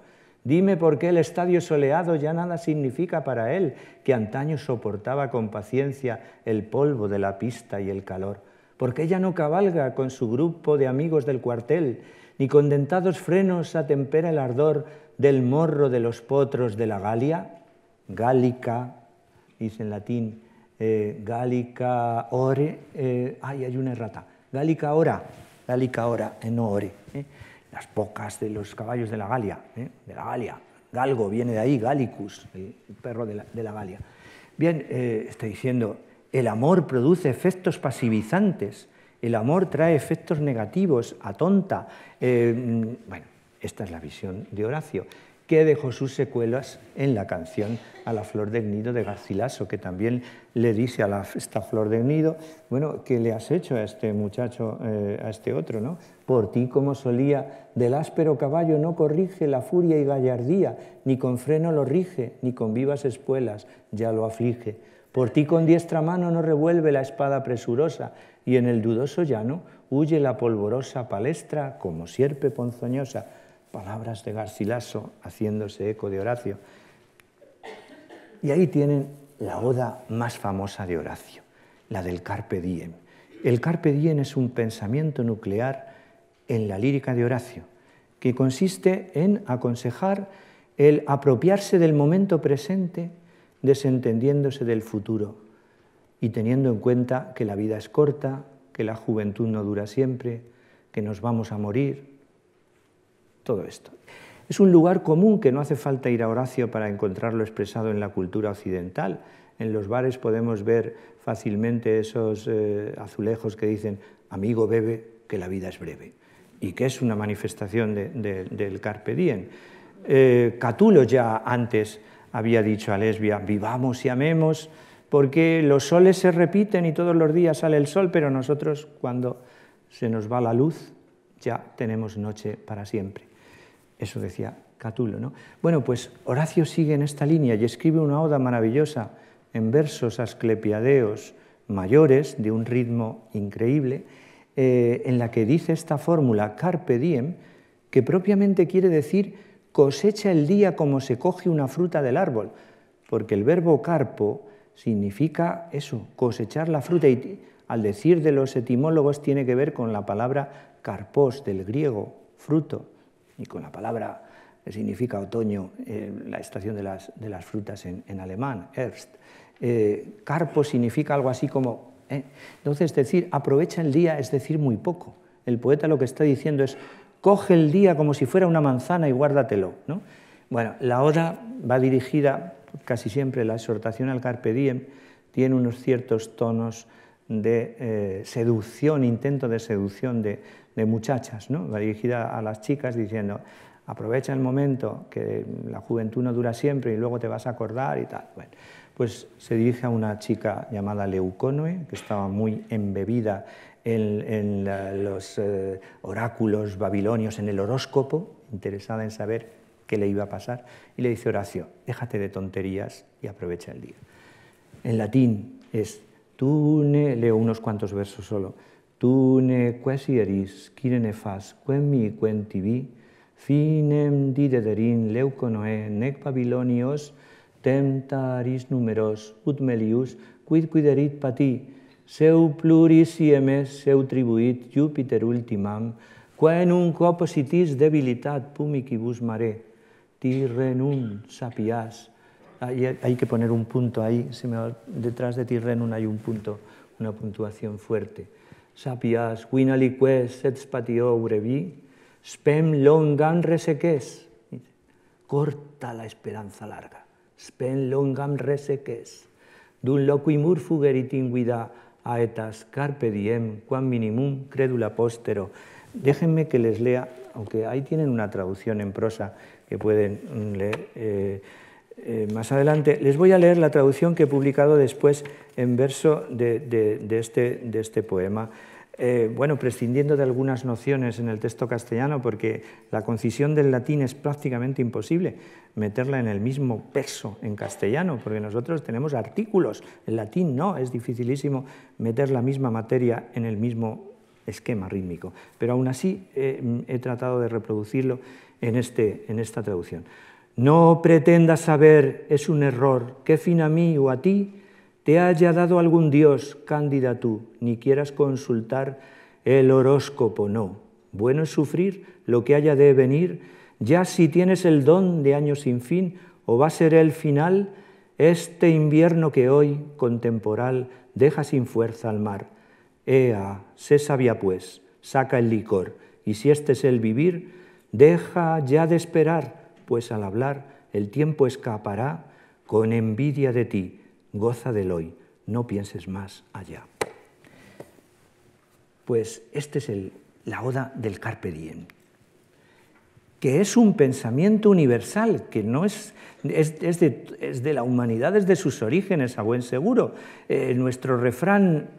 Dime por qué el estadio soleado ya nada significa para él, que antaño soportaba con paciencia el polvo de la pista y el calor. ¿Por qué ya no cabalga con su grupo de amigos del cuartel, ni con dentados frenos atempera el ardor del morro de los potros de la Galia? Gálica, dice en latín, eh, Gálica ore, eh, ay, hay una errata, Gálica ora, Galica ora en Ore. ¿eh? Las pocas de los caballos de la Galia, ¿eh? de la Galia. Galgo viene de ahí, Gallicus, el perro de la, Galia. Bien, eh, está diciendo, el amor produce efectos pasivizantes, el amor trae efectos negativos, atonta. Mm, bueno, esta es la visión de Horacio que dejó sus secuelas en la canción a la flor del nido de Garcilaso, que también le dice a esta flor del nido, bueno, ¿qué le has hecho a este muchacho, eh, a este otro, no? Por ti, como solía, del áspero caballo no corrige la furia y gallardía, ni con freno lo rige, ni con vivas espuelas ya lo aflige. Por ti con diestra mano no revuelve la espada presurosa, y en el dudoso llano huye la polvorosa palestra como sierpe ponzoñosa palabras de Garcilaso haciéndose eco de Horacio. Y ahí tienen la oda más famosa de Horacio, la del Carpe Diem. El Carpe Diem es un pensamiento nuclear en la lírica de Horacio, que consiste en aconsejar el apropiarse del momento presente desentendiéndose del futuro y teniendo en cuenta que la vida es corta, que la juventud no dura siempre, que nos vamos a morir, todo esto. Es un lugar común que no hace falta ir a Horacio para encontrarlo expresado en la cultura occidental. En los bares podemos ver fácilmente esos eh, azulejos que dicen, amigo bebe, que la vida es breve, y que es una manifestación del carpe diem. Eh, Catulo ya antes había dicho a Lesbia, vivamos y amemos, porque los soles se repiten y todos los días sale el sol, pero nosotros cuando se nos va la luz ya tenemos noche para siempre. Eso decía Catulo. ¿no? Bueno, pues Horacio sigue en esta línea y escribe una oda maravillosa en versos asclepiadeos mayores, de un ritmo increíble, eh, en la que dice esta fórmula, carpe diem, que propiamente quiere decir cosecha el día como se coge una fruta del árbol, porque el verbo carpo significa eso, cosechar la fruta, y al decir de los etimólogos tiene que ver con la palabra carpos del griego, fruto y con la palabra que significa otoño, eh, la estación de las, frutas en, alemán, Herbst. Eh, carpo significa algo así como... Eh, entonces, decir, aprovecha el día es decir muy poco. El poeta lo que está diciendo es, coge el día como si fuera una manzana y guárdatelo. Bueno, la oda va dirigida, casi siempre la exhortación al carpe diem tiene unos ciertos tonos de seducción, intento de seducción de, de muchachas, ¿no? va dirigida a las chicas diciendo, aprovecha el momento, que la juventud no dura siempre y luego te vas a acordar y tal. Bueno, pues se dirige a una chica llamada Leuconoe, que estaba muy embebida en, los eh, oráculos babilonios, en el horóscopo, interesada en saber qué le iba a pasar, y le dice Horacio, déjate de tonterías y aprovecha el día. En latín es, tú leo unos cuantos versos solo, tu ne quasi eris, quine ne fas, quen mi, quen tibi, finem diderin leuco noe, nec pabilonios, tempta aris numeros, ut melius, quid quiderit pati, seu pluris iemes, seu tribuit, Jupiter ultimam, quen un copositis debilitat, pumicibus mare, ti sapias, Ahí hay que poner un punto ahí, se me detrás de ti renun hay un punto, una puntuación fuerte. sapias, quinaliques et spatio brevi, spem longam reseques. Corta la esperanza larga. Spem longam reseques. Dun loquimur fugerit inguida aetas carpe diem, quam minimum credula postero. Déjenme que les lea, aunque ahí tienen una traducción en prosa que pueden mm, leer. Eh, eh, más adelante, les voy a leer la traducción que he publicado después en verso de, este, este, poema. Eh, bueno, prescindiendo de algunas nociones en el texto castellano, porque la concisión del latín es prácticamente imposible meterla en el mismo peso en castellano, porque nosotros tenemos artículos, en latín no, es dificilísimo meter la misma materia en el mismo esquema rítmico, pero aún así eh, he tratado de reproducirlo en este, esta traducción. No pretendas saber, es un error, qué fin a mí o a ti te haya dado algún dios, cándida tú, ni quieras consultar el horóscopo, no. Bueno es sufrir lo que haya de venir, ya si tienes el don de años sin fin, o va a ser el final, este invierno que hoy, contemporal, deja sin fuerza al mar. Ea, sé sabia pues, saca el licor, y si este es el vivir, deja ya de esperar, pues al hablar el tiempo escapará con envidia de ti, goza del hoy, no pienses más allá. Pues esta es el, la oda del Carpe Diem, que es un pensamiento universal, que no es, es, de, es de, la humanidad desde sus orígenes, a buen seguro. Eh, nuestro refrán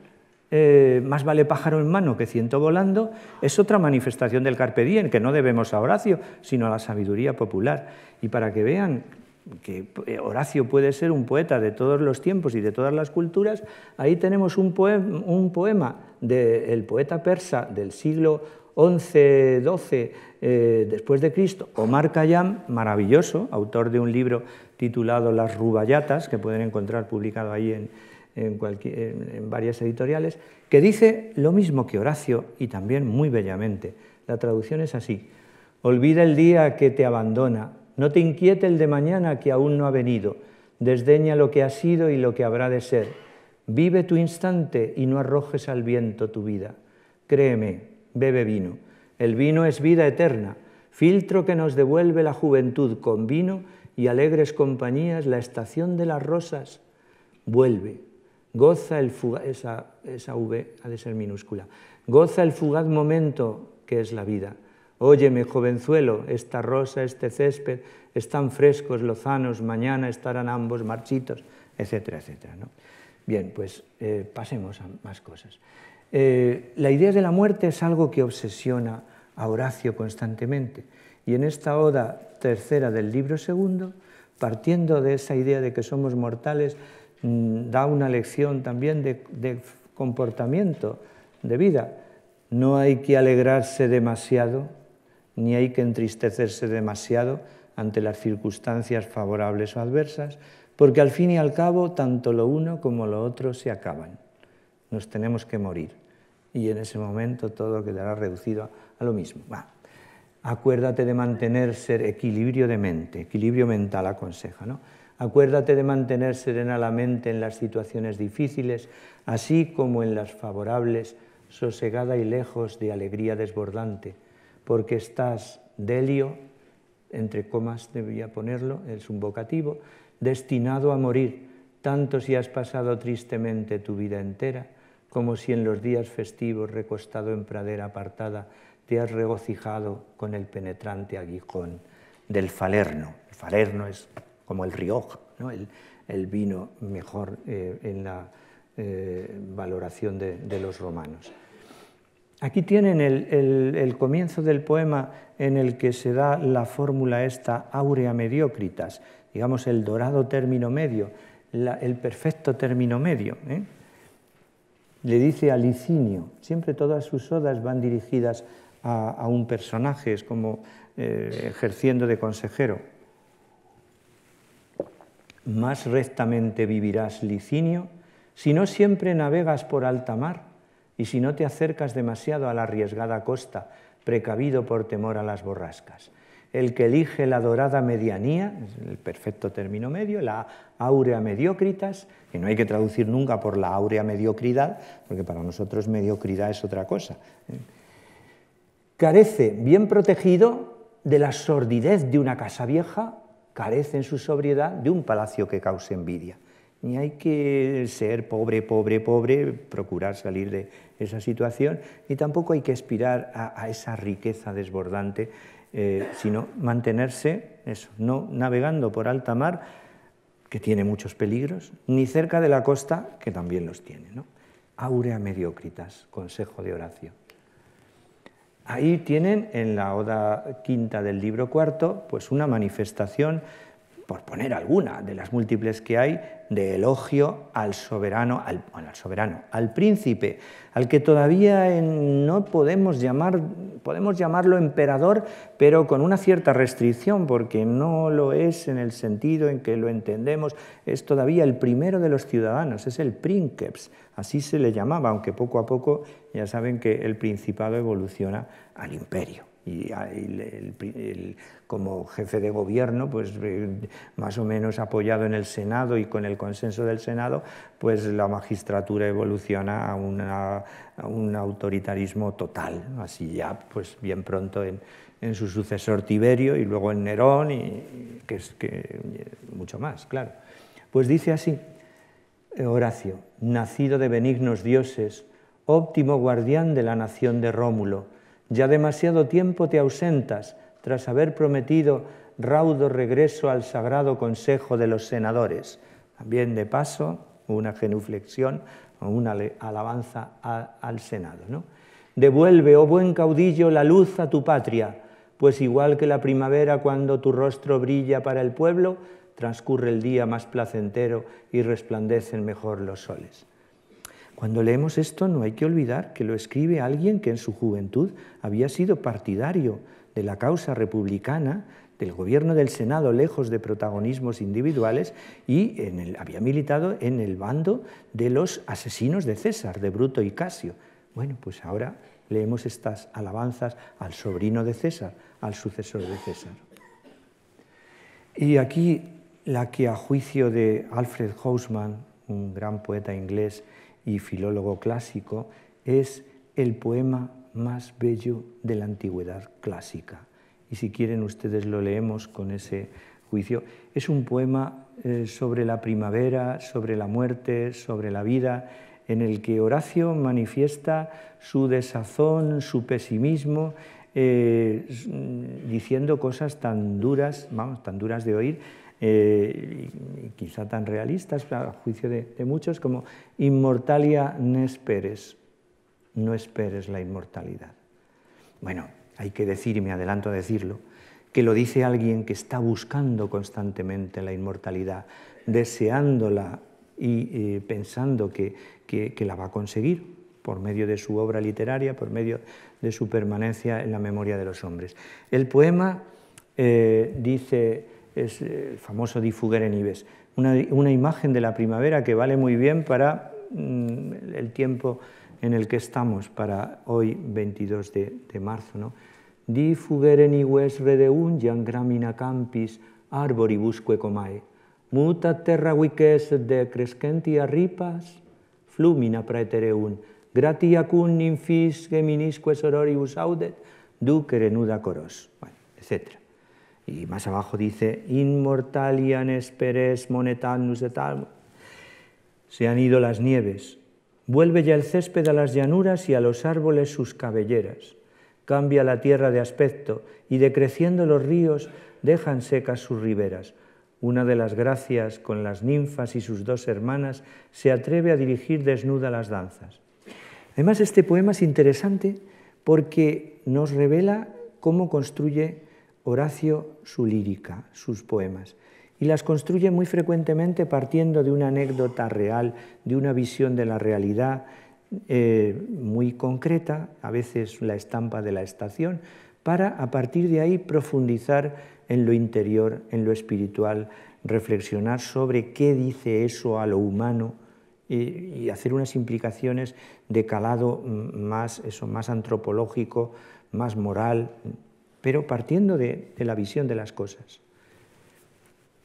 eh, más vale pájaro en mano que ciento volando, es otra manifestación del carpe diem, que no debemos a Horacio, sino a la sabiduría popular. Y para que vean que eh, Horacio puede ser un poeta de todos los tiempos y de todas las culturas, ahí tenemos un poema, del poeta persa del siglo XI, XII eh, después de Cristo, Omar Khayyam, maravilloso, autor de un libro titulado Las Rubayatas, que pueden encontrar publicado ahí en, en, varias editoriales, que dice lo mismo que Horacio y también muy bellamente. La traducción es así. Olvida el día que te abandona, no te inquiete el de mañana que aún no ha venido, desdeña lo que ha sido y lo que habrá de ser. Vive tu instante y no arrojes al viento tu vida. Créeme, bebe vino. El vino es vida eterna, filtro que nos devuelve la juventud con vino y alegres compañías la estación de las rosas. Vuelve, goza el fugaz, esa, esa V ha de ser minúscula, goza el fugaz momento que es la vida. Óyeme, jovenzuelo, esta rosa, este césped, están frescos, lozanos, mañana estarán ambos marchitos, etcétera, etcétera. ¿no? Bien, pues eh, pasemos a más cosas. Eh, la idea de la muerte es algo que obsesiona a Horacio constantemente. Y en esta oda tercera del libro segundo, partiendo de esa idea de que somos mortales, Mm, da una lección también de, comportamiento, de vida. No hay que alegrarse demasiado, ni hay que entristecerse demasiado ante las circunstancias favorables o adversas, porque al fin y al cabo tanto lo uno como lo otro se acaban. Nos tenemos que morir y en ese momento todo quedará reducido a lo mismo. Acuérdate de mantener ser equilibrio de mente, equilibrio mental aconseja, ¿no? Acuérdate de mantener serena la mente en las situaciones difíciles, así como en las favorables, sosegada y lejos de alegría desbordante, porque estás delio, entre comas debía ponerlo, es un vocativo, destinado a morir, tanto si has pasado tristemente tu vida entera, como si en los días festivos recostado en pradera apartada te has regocijado con el penetrante aguijón del falerno. El falerno es como el Rioja, el, vino mejor eh, en la eh, valoración de, los romanos. Aquí tienen el, comienzo del poema en el que se da la fórmula esta aurea mediocritas, digamos el dorado término medio, el perfecto término medio. ¿eh? Le dice a Licinio, siempre todas sus odas van dirigidas a, a un personaje, es como ejerciendo de consejero más rectamente vivirás, Licinio, si no siempre navegas por alta mar y si no te acercas demasiado a la arriesgada costa, precavido por temor a las borrascas. El que elige la dorada medianía, el perfecto término medio, la áurea mediocritas, que no hay que traducir nunca por la aurea mediocridad, porque para nosotros mediocridad es otra cosa. ¿eh? Carece, bien protegido, de la sordidez de una casa vieja carece en su sobriedad de un palacio que cause envidia. Ni hay que ser pobre, pobre, pobre, procurar salir de esa situación, ni tampoco hay que aspirar a, esa riqueza desbordante, eh, sino mantenerse, eso, no navegando por alta mar, que tiene muchos peligros, ni cerca de la costa, que también los tiene. Aurea mediocritas, consejo de Horacio. Ahí tienen en la oda quinta del libro cuarto pues una manifestación por poner alguna de las múltiples que hay, de elogio al soberano, al, al soberano, al príncipe, al que todavía no podemos llamar, podemos llamarlo emperador, pero con una cierta restricción, porque no lo es en el sentido en que lo entendemos, es todavía el primero de los ciudadanos, es el princeps, así se le llamaba, aunque poco a poco ya saben que el principado evoluciona al imperio y, ah, como jefe de gobierno, pues eh, más o menos apoyado en el Senado y con el consenso del Senado, pues la magistratura evoluciona a, un autoritarismo total, así ya pues bien pronto en, su sucesor Tiberio y luego en Nerón, que es que, mucho más, claro. Pues dice así, Horacio, nacido de benignos dioses, óptimo guardián de la nación de Rómulo, ya demasiado tiempo te ausentas tras haber prometido raudo regreso al sagrado consejo de los senadores. También de paso, una genuflexión o una alabanza al Senado. Devuelve, oh buen caudillo, la luz a tu patria, pues igual que la primavera cuando tu rostro brilla para el pueblo, transcurre el día más placentero y resplandecen mejor los soles. Cuando leemos esto no hay que olvidar que lo escribe alguien que en su juventud había sido partidario de la causa republicana, del gobierno del Senado lejos de protagonismos individuales y había militado en el bando de los asesinos de César, de Bruto y Casio. Bueno, pues ahora leemos estas alabanzas al sobrino de César, al sucesor de César. Y aquí la que a juicio de Alfred Hausmann, un gran poeta inglés, y filólogo clásico, es el poema más bello de la antigüedad clásica. Y si quieren ustedes lo leemos con ese juicio. Es un poema eh, sobre la primavera, sobre la muerte, sobre la vida, en el que Horacio manifiesta su desazón, su pesimismo, eh, mm, diciendo cosas tan duras, vamos, tan duras de oír, eh, quizá tan realistas, a juicio de, muchos, como inmortalia no esperes, no esperes la inmortalidad. Bueno, hay que decir, y me adelanto a decirlo, que lo dice alguien que está buscando constantemente la inmortalidad, deseándola y eh, pensando que, la va a conseguir por medio de su obra literaria, por medio de su permanencia en la memoria de los hombres. El poema eh, dice, es eh, el famoso di Nives, una, una imagen de la primavera que vale muy bien para mm, el tiempo en el que estamos, para hoy 22 de, marzo. ¿no? Diffugere Nives redeungian gramina campis arboribusque comae, muta terra vices de crescentia ripas flumina praetereun, gratia cun infis, geminisque sororibus audet, ducere nuda coros, bueno, etc. Y más abajo dice, Inmortalianes peres monetanus et al. Se han ido las nieves. Vuelve ya el césped a las llanuras y a los árboles sus cabelleras. Cambia la tierra de aspecto y decreciendo los ríos dejan secas sus riberas. Una de las gracias con las ninfas y sus dos hermanas se atreve a dirigir desnuda las danzas. Además, este poema es interesante porque nos revela cómo construye Horacio su lírica, sus poemas, y las construye muy frecuentemente partiendo de una anécdota real, de una visión de la realidad eh, muy concreta, a veces la estampa de la estación, para a partir de ahí profundizar en lo interior, en lo espiritual, reflexionar sobre qué dice eso a lo humano y, hacer unas implicaciones de calado mm, más, eso, más antropológico, más moral, pero partiendo de, la visión de las cosas.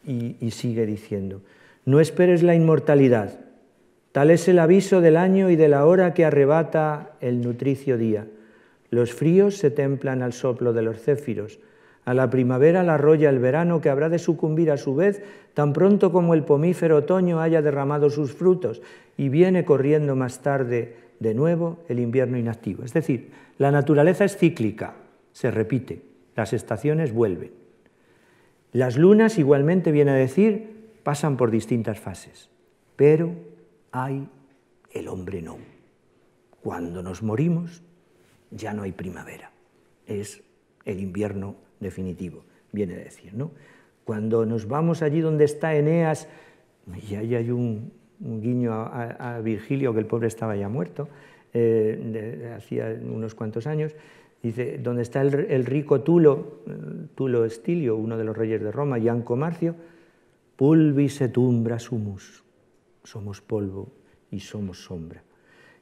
Y, y sigue diciendo, no esperes la inmortalidad, tal es el aviso del año y de la hora que arrebata el nutricio día. Los fríos se templan al soplo de los céfiros, a la primavera la arrolla el verano, que habrá de sucumbir a su vez tan pronto como el pomífero otoño haya derramado sus frutos, y viene corriendo más tarde de nuevo el invierno inactivo. Es decir, la naturaleza es cíclica se repite, las estaciones vuelven. Las lunas igualmente viene a decir, pasan por distintas fases, pero hay el hombre no. Cuando nos morimos ya no hay primavera, es el invierno definitivo, viene a decir, ¿no? Cuando nos vamos allí donde está Eneas, y ahí hay un, guiño a, Virgilio, que el pobre estaba ya muerto, eh, hacía unos cuantos años, Dice, donde está el, rico Tulo, Tulo Estilio, uno de los reyes de Roma, Yanco Marcio, pulvis et umbra sumus, somos polvo y somos sombra.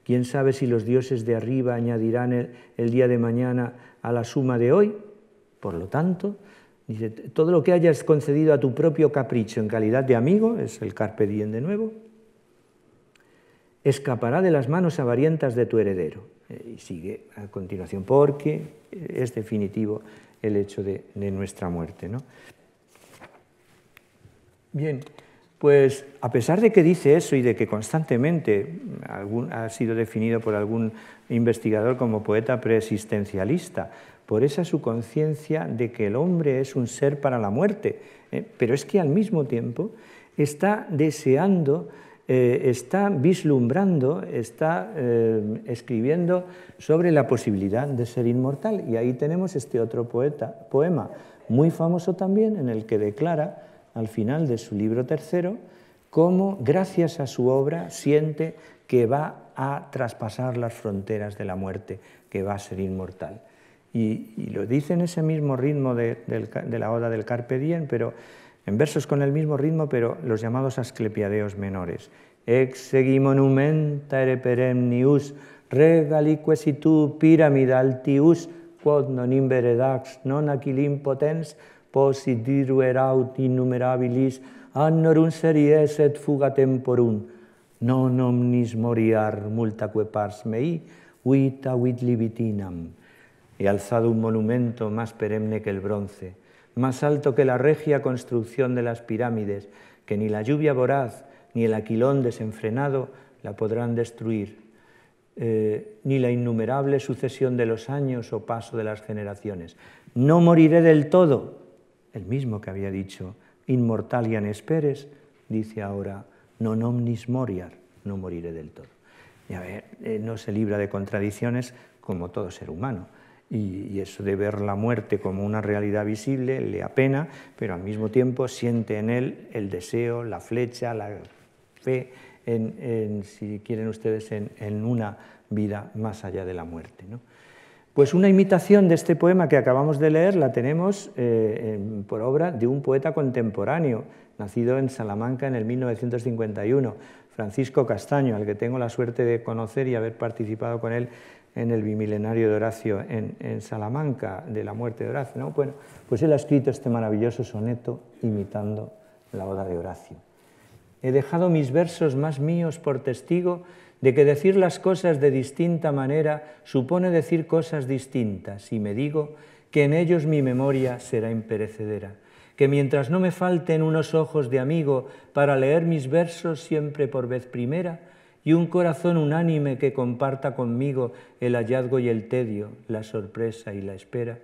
¿Quién sabe si los dioses de arriba añadirán el, el día de mañana a la suma de hoy? Por lo tanto, dice, todo lo que hayas concedido a tu propio capricho en calidad de amigo, es el carpe diem de nuevo, escapará de las manos avarientas de tu heredero. Eh, y sigue a continuación, porque es definitivo el hecho de, nuestra muerte. ¿no? Bien, pues a pesar de que dice eso y de que constantemente ha sido definido por algún investigador como poeta preexistencialista, por esa su conciencia de que el hombre es un ser para la muerte, ¿eh? pero es que al mismo tiempo está deseando eh, está vislumbrando, está eh, escribiendo sobre la posibilidad de ser inmortal. Y ahí tenemos este otro poeta, poema, muy famoso también, en el que declara, al final de su libro tercero, cómo gracias a su obra siente que va a traspasar las fronteras de la muerte, que va a ser inmortal. Y, lo dice en ese mismo ritmo de, de la Oda del Carpe Diem, pero en versos con el mismo ritmo, pero los llamados asclepiadeos menores. Ex segi monumenta ere peremnius, regalique si tu piramidaltius, quod non inveredax, non aquilim potens, posidiru eraut innumerabilis, annorum series et fuga temporum, non omnis moriar multaque pars mei, vita vit libitinam. He alzado un monumento más perenne que el bronce, más alto que la regia construcción de las pirámides, que ni la lluvia voraz ni el aquilón desenfrenado la podrán destruir, eh, ni la innumerable sucesión de los años o paso de las generaciones. No moriré del todo, el mismo que había dicho, inmortalian esperes, dice ahora, non omnis moriar, no moriré del todo. Y ver, eh, no se libra de contradicciones como todo ser humano y, eso de ver la muerte como una realidad visible le apena, pero al mismo tiempo siente en él el deseo, la flecha, la fe, en, si quieren ustedes, en, una vida más allá de la muerte. Pues una imitación de este poema que acabamos de leer la tenemos eh, por obra de un poeta contemporáneo, nacido en Salamanca en el 1951, Francisco Castaño, al que tengo la suerte de conocer y haber participado con él en el bimilenario de Horacio en, Salamanca, de la muerte de Horacio. Bueno, pues él ha escrito este maravilloso soneto imitando la oda de Horacio. He dejado mis versos más míos por testigo de que decir las cosas de distinta manera supone decir cosas distintas, y me digo que en ellos mi memoria será imperecedera, que mientras no me falten unos ojos de amigo para leer mis versos siempre por vez primera, y un corazón unánime que comparta conmigo el hallazgo y el tedio, la sorpresa y la espera,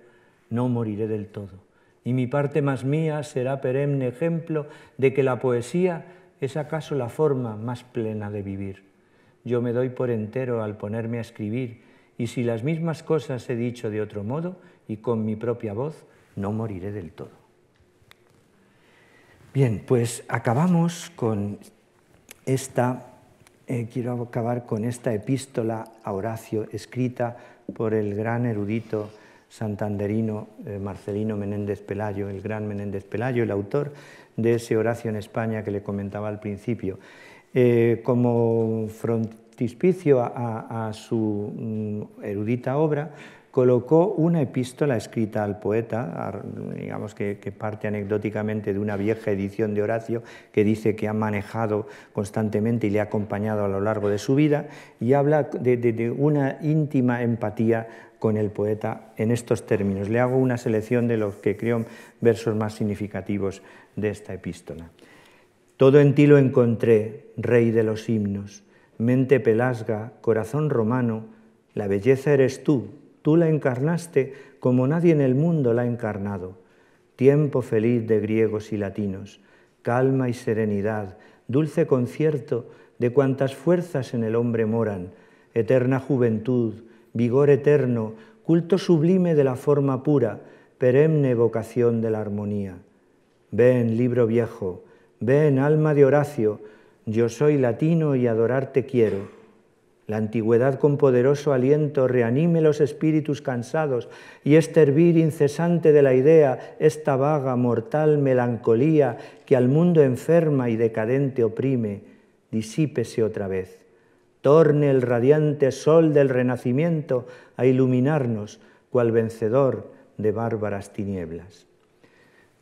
no moriré del todo. Y mi parte más mía será perenne ejemplo de que la poesía es acaso la forma más plena de vivir. Yo me doy por entero al ponerme a escribir, y si las mismas cosas he dicho de otro modo y con mi propia voz, no moriré del todo. Bien, pues acabamos con esta eh, quiero acabar con esta epístola a Horacio, escrita por el gran erudito santanderino eh, Marcelino Menéndez Pelayo, el gran Menéndez Pelayo, el autor de ese Horacio en España que le comentaba al principio. Eh, como frontispicio a su mm, erudita obra, colocó una epístola escrita al poeta, digamos que, parte anecdóticamente de una vieja edición de Horacio, que dice que ha manejado constantemente y le ha acompañado a lo largo de su vida, y habla de, de una íntima empatía con el poeta en estos términos. Le hago una selección de los que creo versos más significativos de esta epístola. Todo en ti lo encontré, rey de los himnos, mente pelasga, corazón romano, la belleza eres tú, Tú la encarnaste como nadie en el mundo la ha encarnado. Tiempo feliz de griegos y latinos, calma y serenidad, dulce concierto de cuantas fuerzas en el hombre moran, eterna juventud, vigor eterno, culto sublime de la forma pura, perenne vocación de la armonía. Ven, libro viejo, ven, alma de Horacio, yo soy latino y adorarte quiero la antigüedad con poderoso aliento reanime los espíritus cansados y este hervir incesante de la idea, esta vaga, mortal melancolía que al mundo enferma y decadente oprime, disípese otra vez. Torne el radiante sol del renacimiento a iluminarnos cual vencedor de bárbaras tinieblas.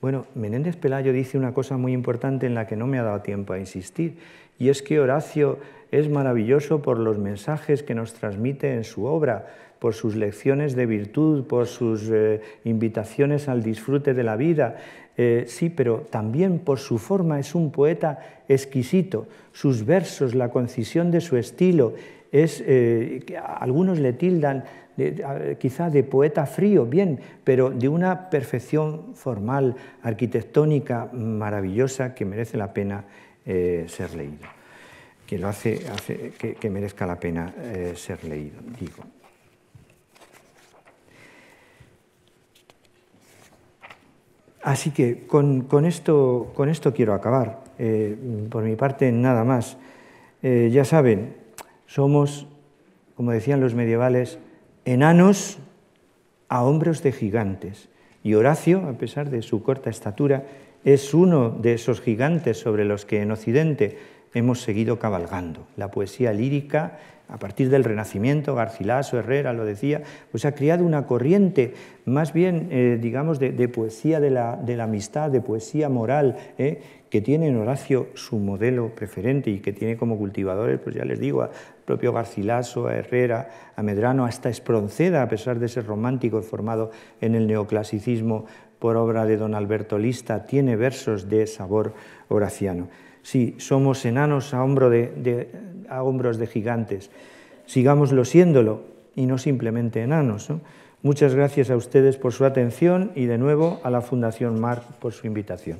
Bueno, Menéndez Pelayo dice una cosa muy importante en la que no me ha dado tiempo a insistir, y es que Horacio es maravilloso por los mensajes que nos transmite en su obra, por sus lecciones de virtud, por sus eh, invitaciones al disfrute de la vida. Eh, sí, pero también por su forma es un poeta exquisito. Sus versos, la concisión de su estilo, es, eh, algunos le tildan quizá de poeta frío, bien, pero de una perfección formal, arquitectónica maravillosa que merece la pena eh, ser leído, que lo hace, que, merezca la pena eh, ser leído, digo. Así que con, esto, con esto, quiero acabar. Eh, por mi parte, nada más. ya saben, somos, como decían los medievales, enanos a hombros de gigantes. Y Horacio, a pesar de su corta estatura, es uno de esos gigantes sobre los que en Occidente hemos seguido cabalgando. La poesía lírica, a partir del Renacimiento, Garcilaso, Herrera lo decía, pues ha creado una corriente más bien, eh, digamos, de, poesía de la, amistad, de poesía moral, eh, que tiene en Horacio su modelo preferente y que tiene como cultivadores, pues ya les digo, a propio Garcilaso, a Herrera, a Medrano, hasta Espronceda, a pesar de ser romántico formado en el neoclasicismo por obra de don Alberto Lista, tiene versos de sabor horaciano. Sí, somos enanos a, hombro a hombros de gigantes. Sigámoslo siéndolo y no simplemente enanos. Muchas gracias a ustedes por su atención y de nuevo a la Fundación MARC por su invitación.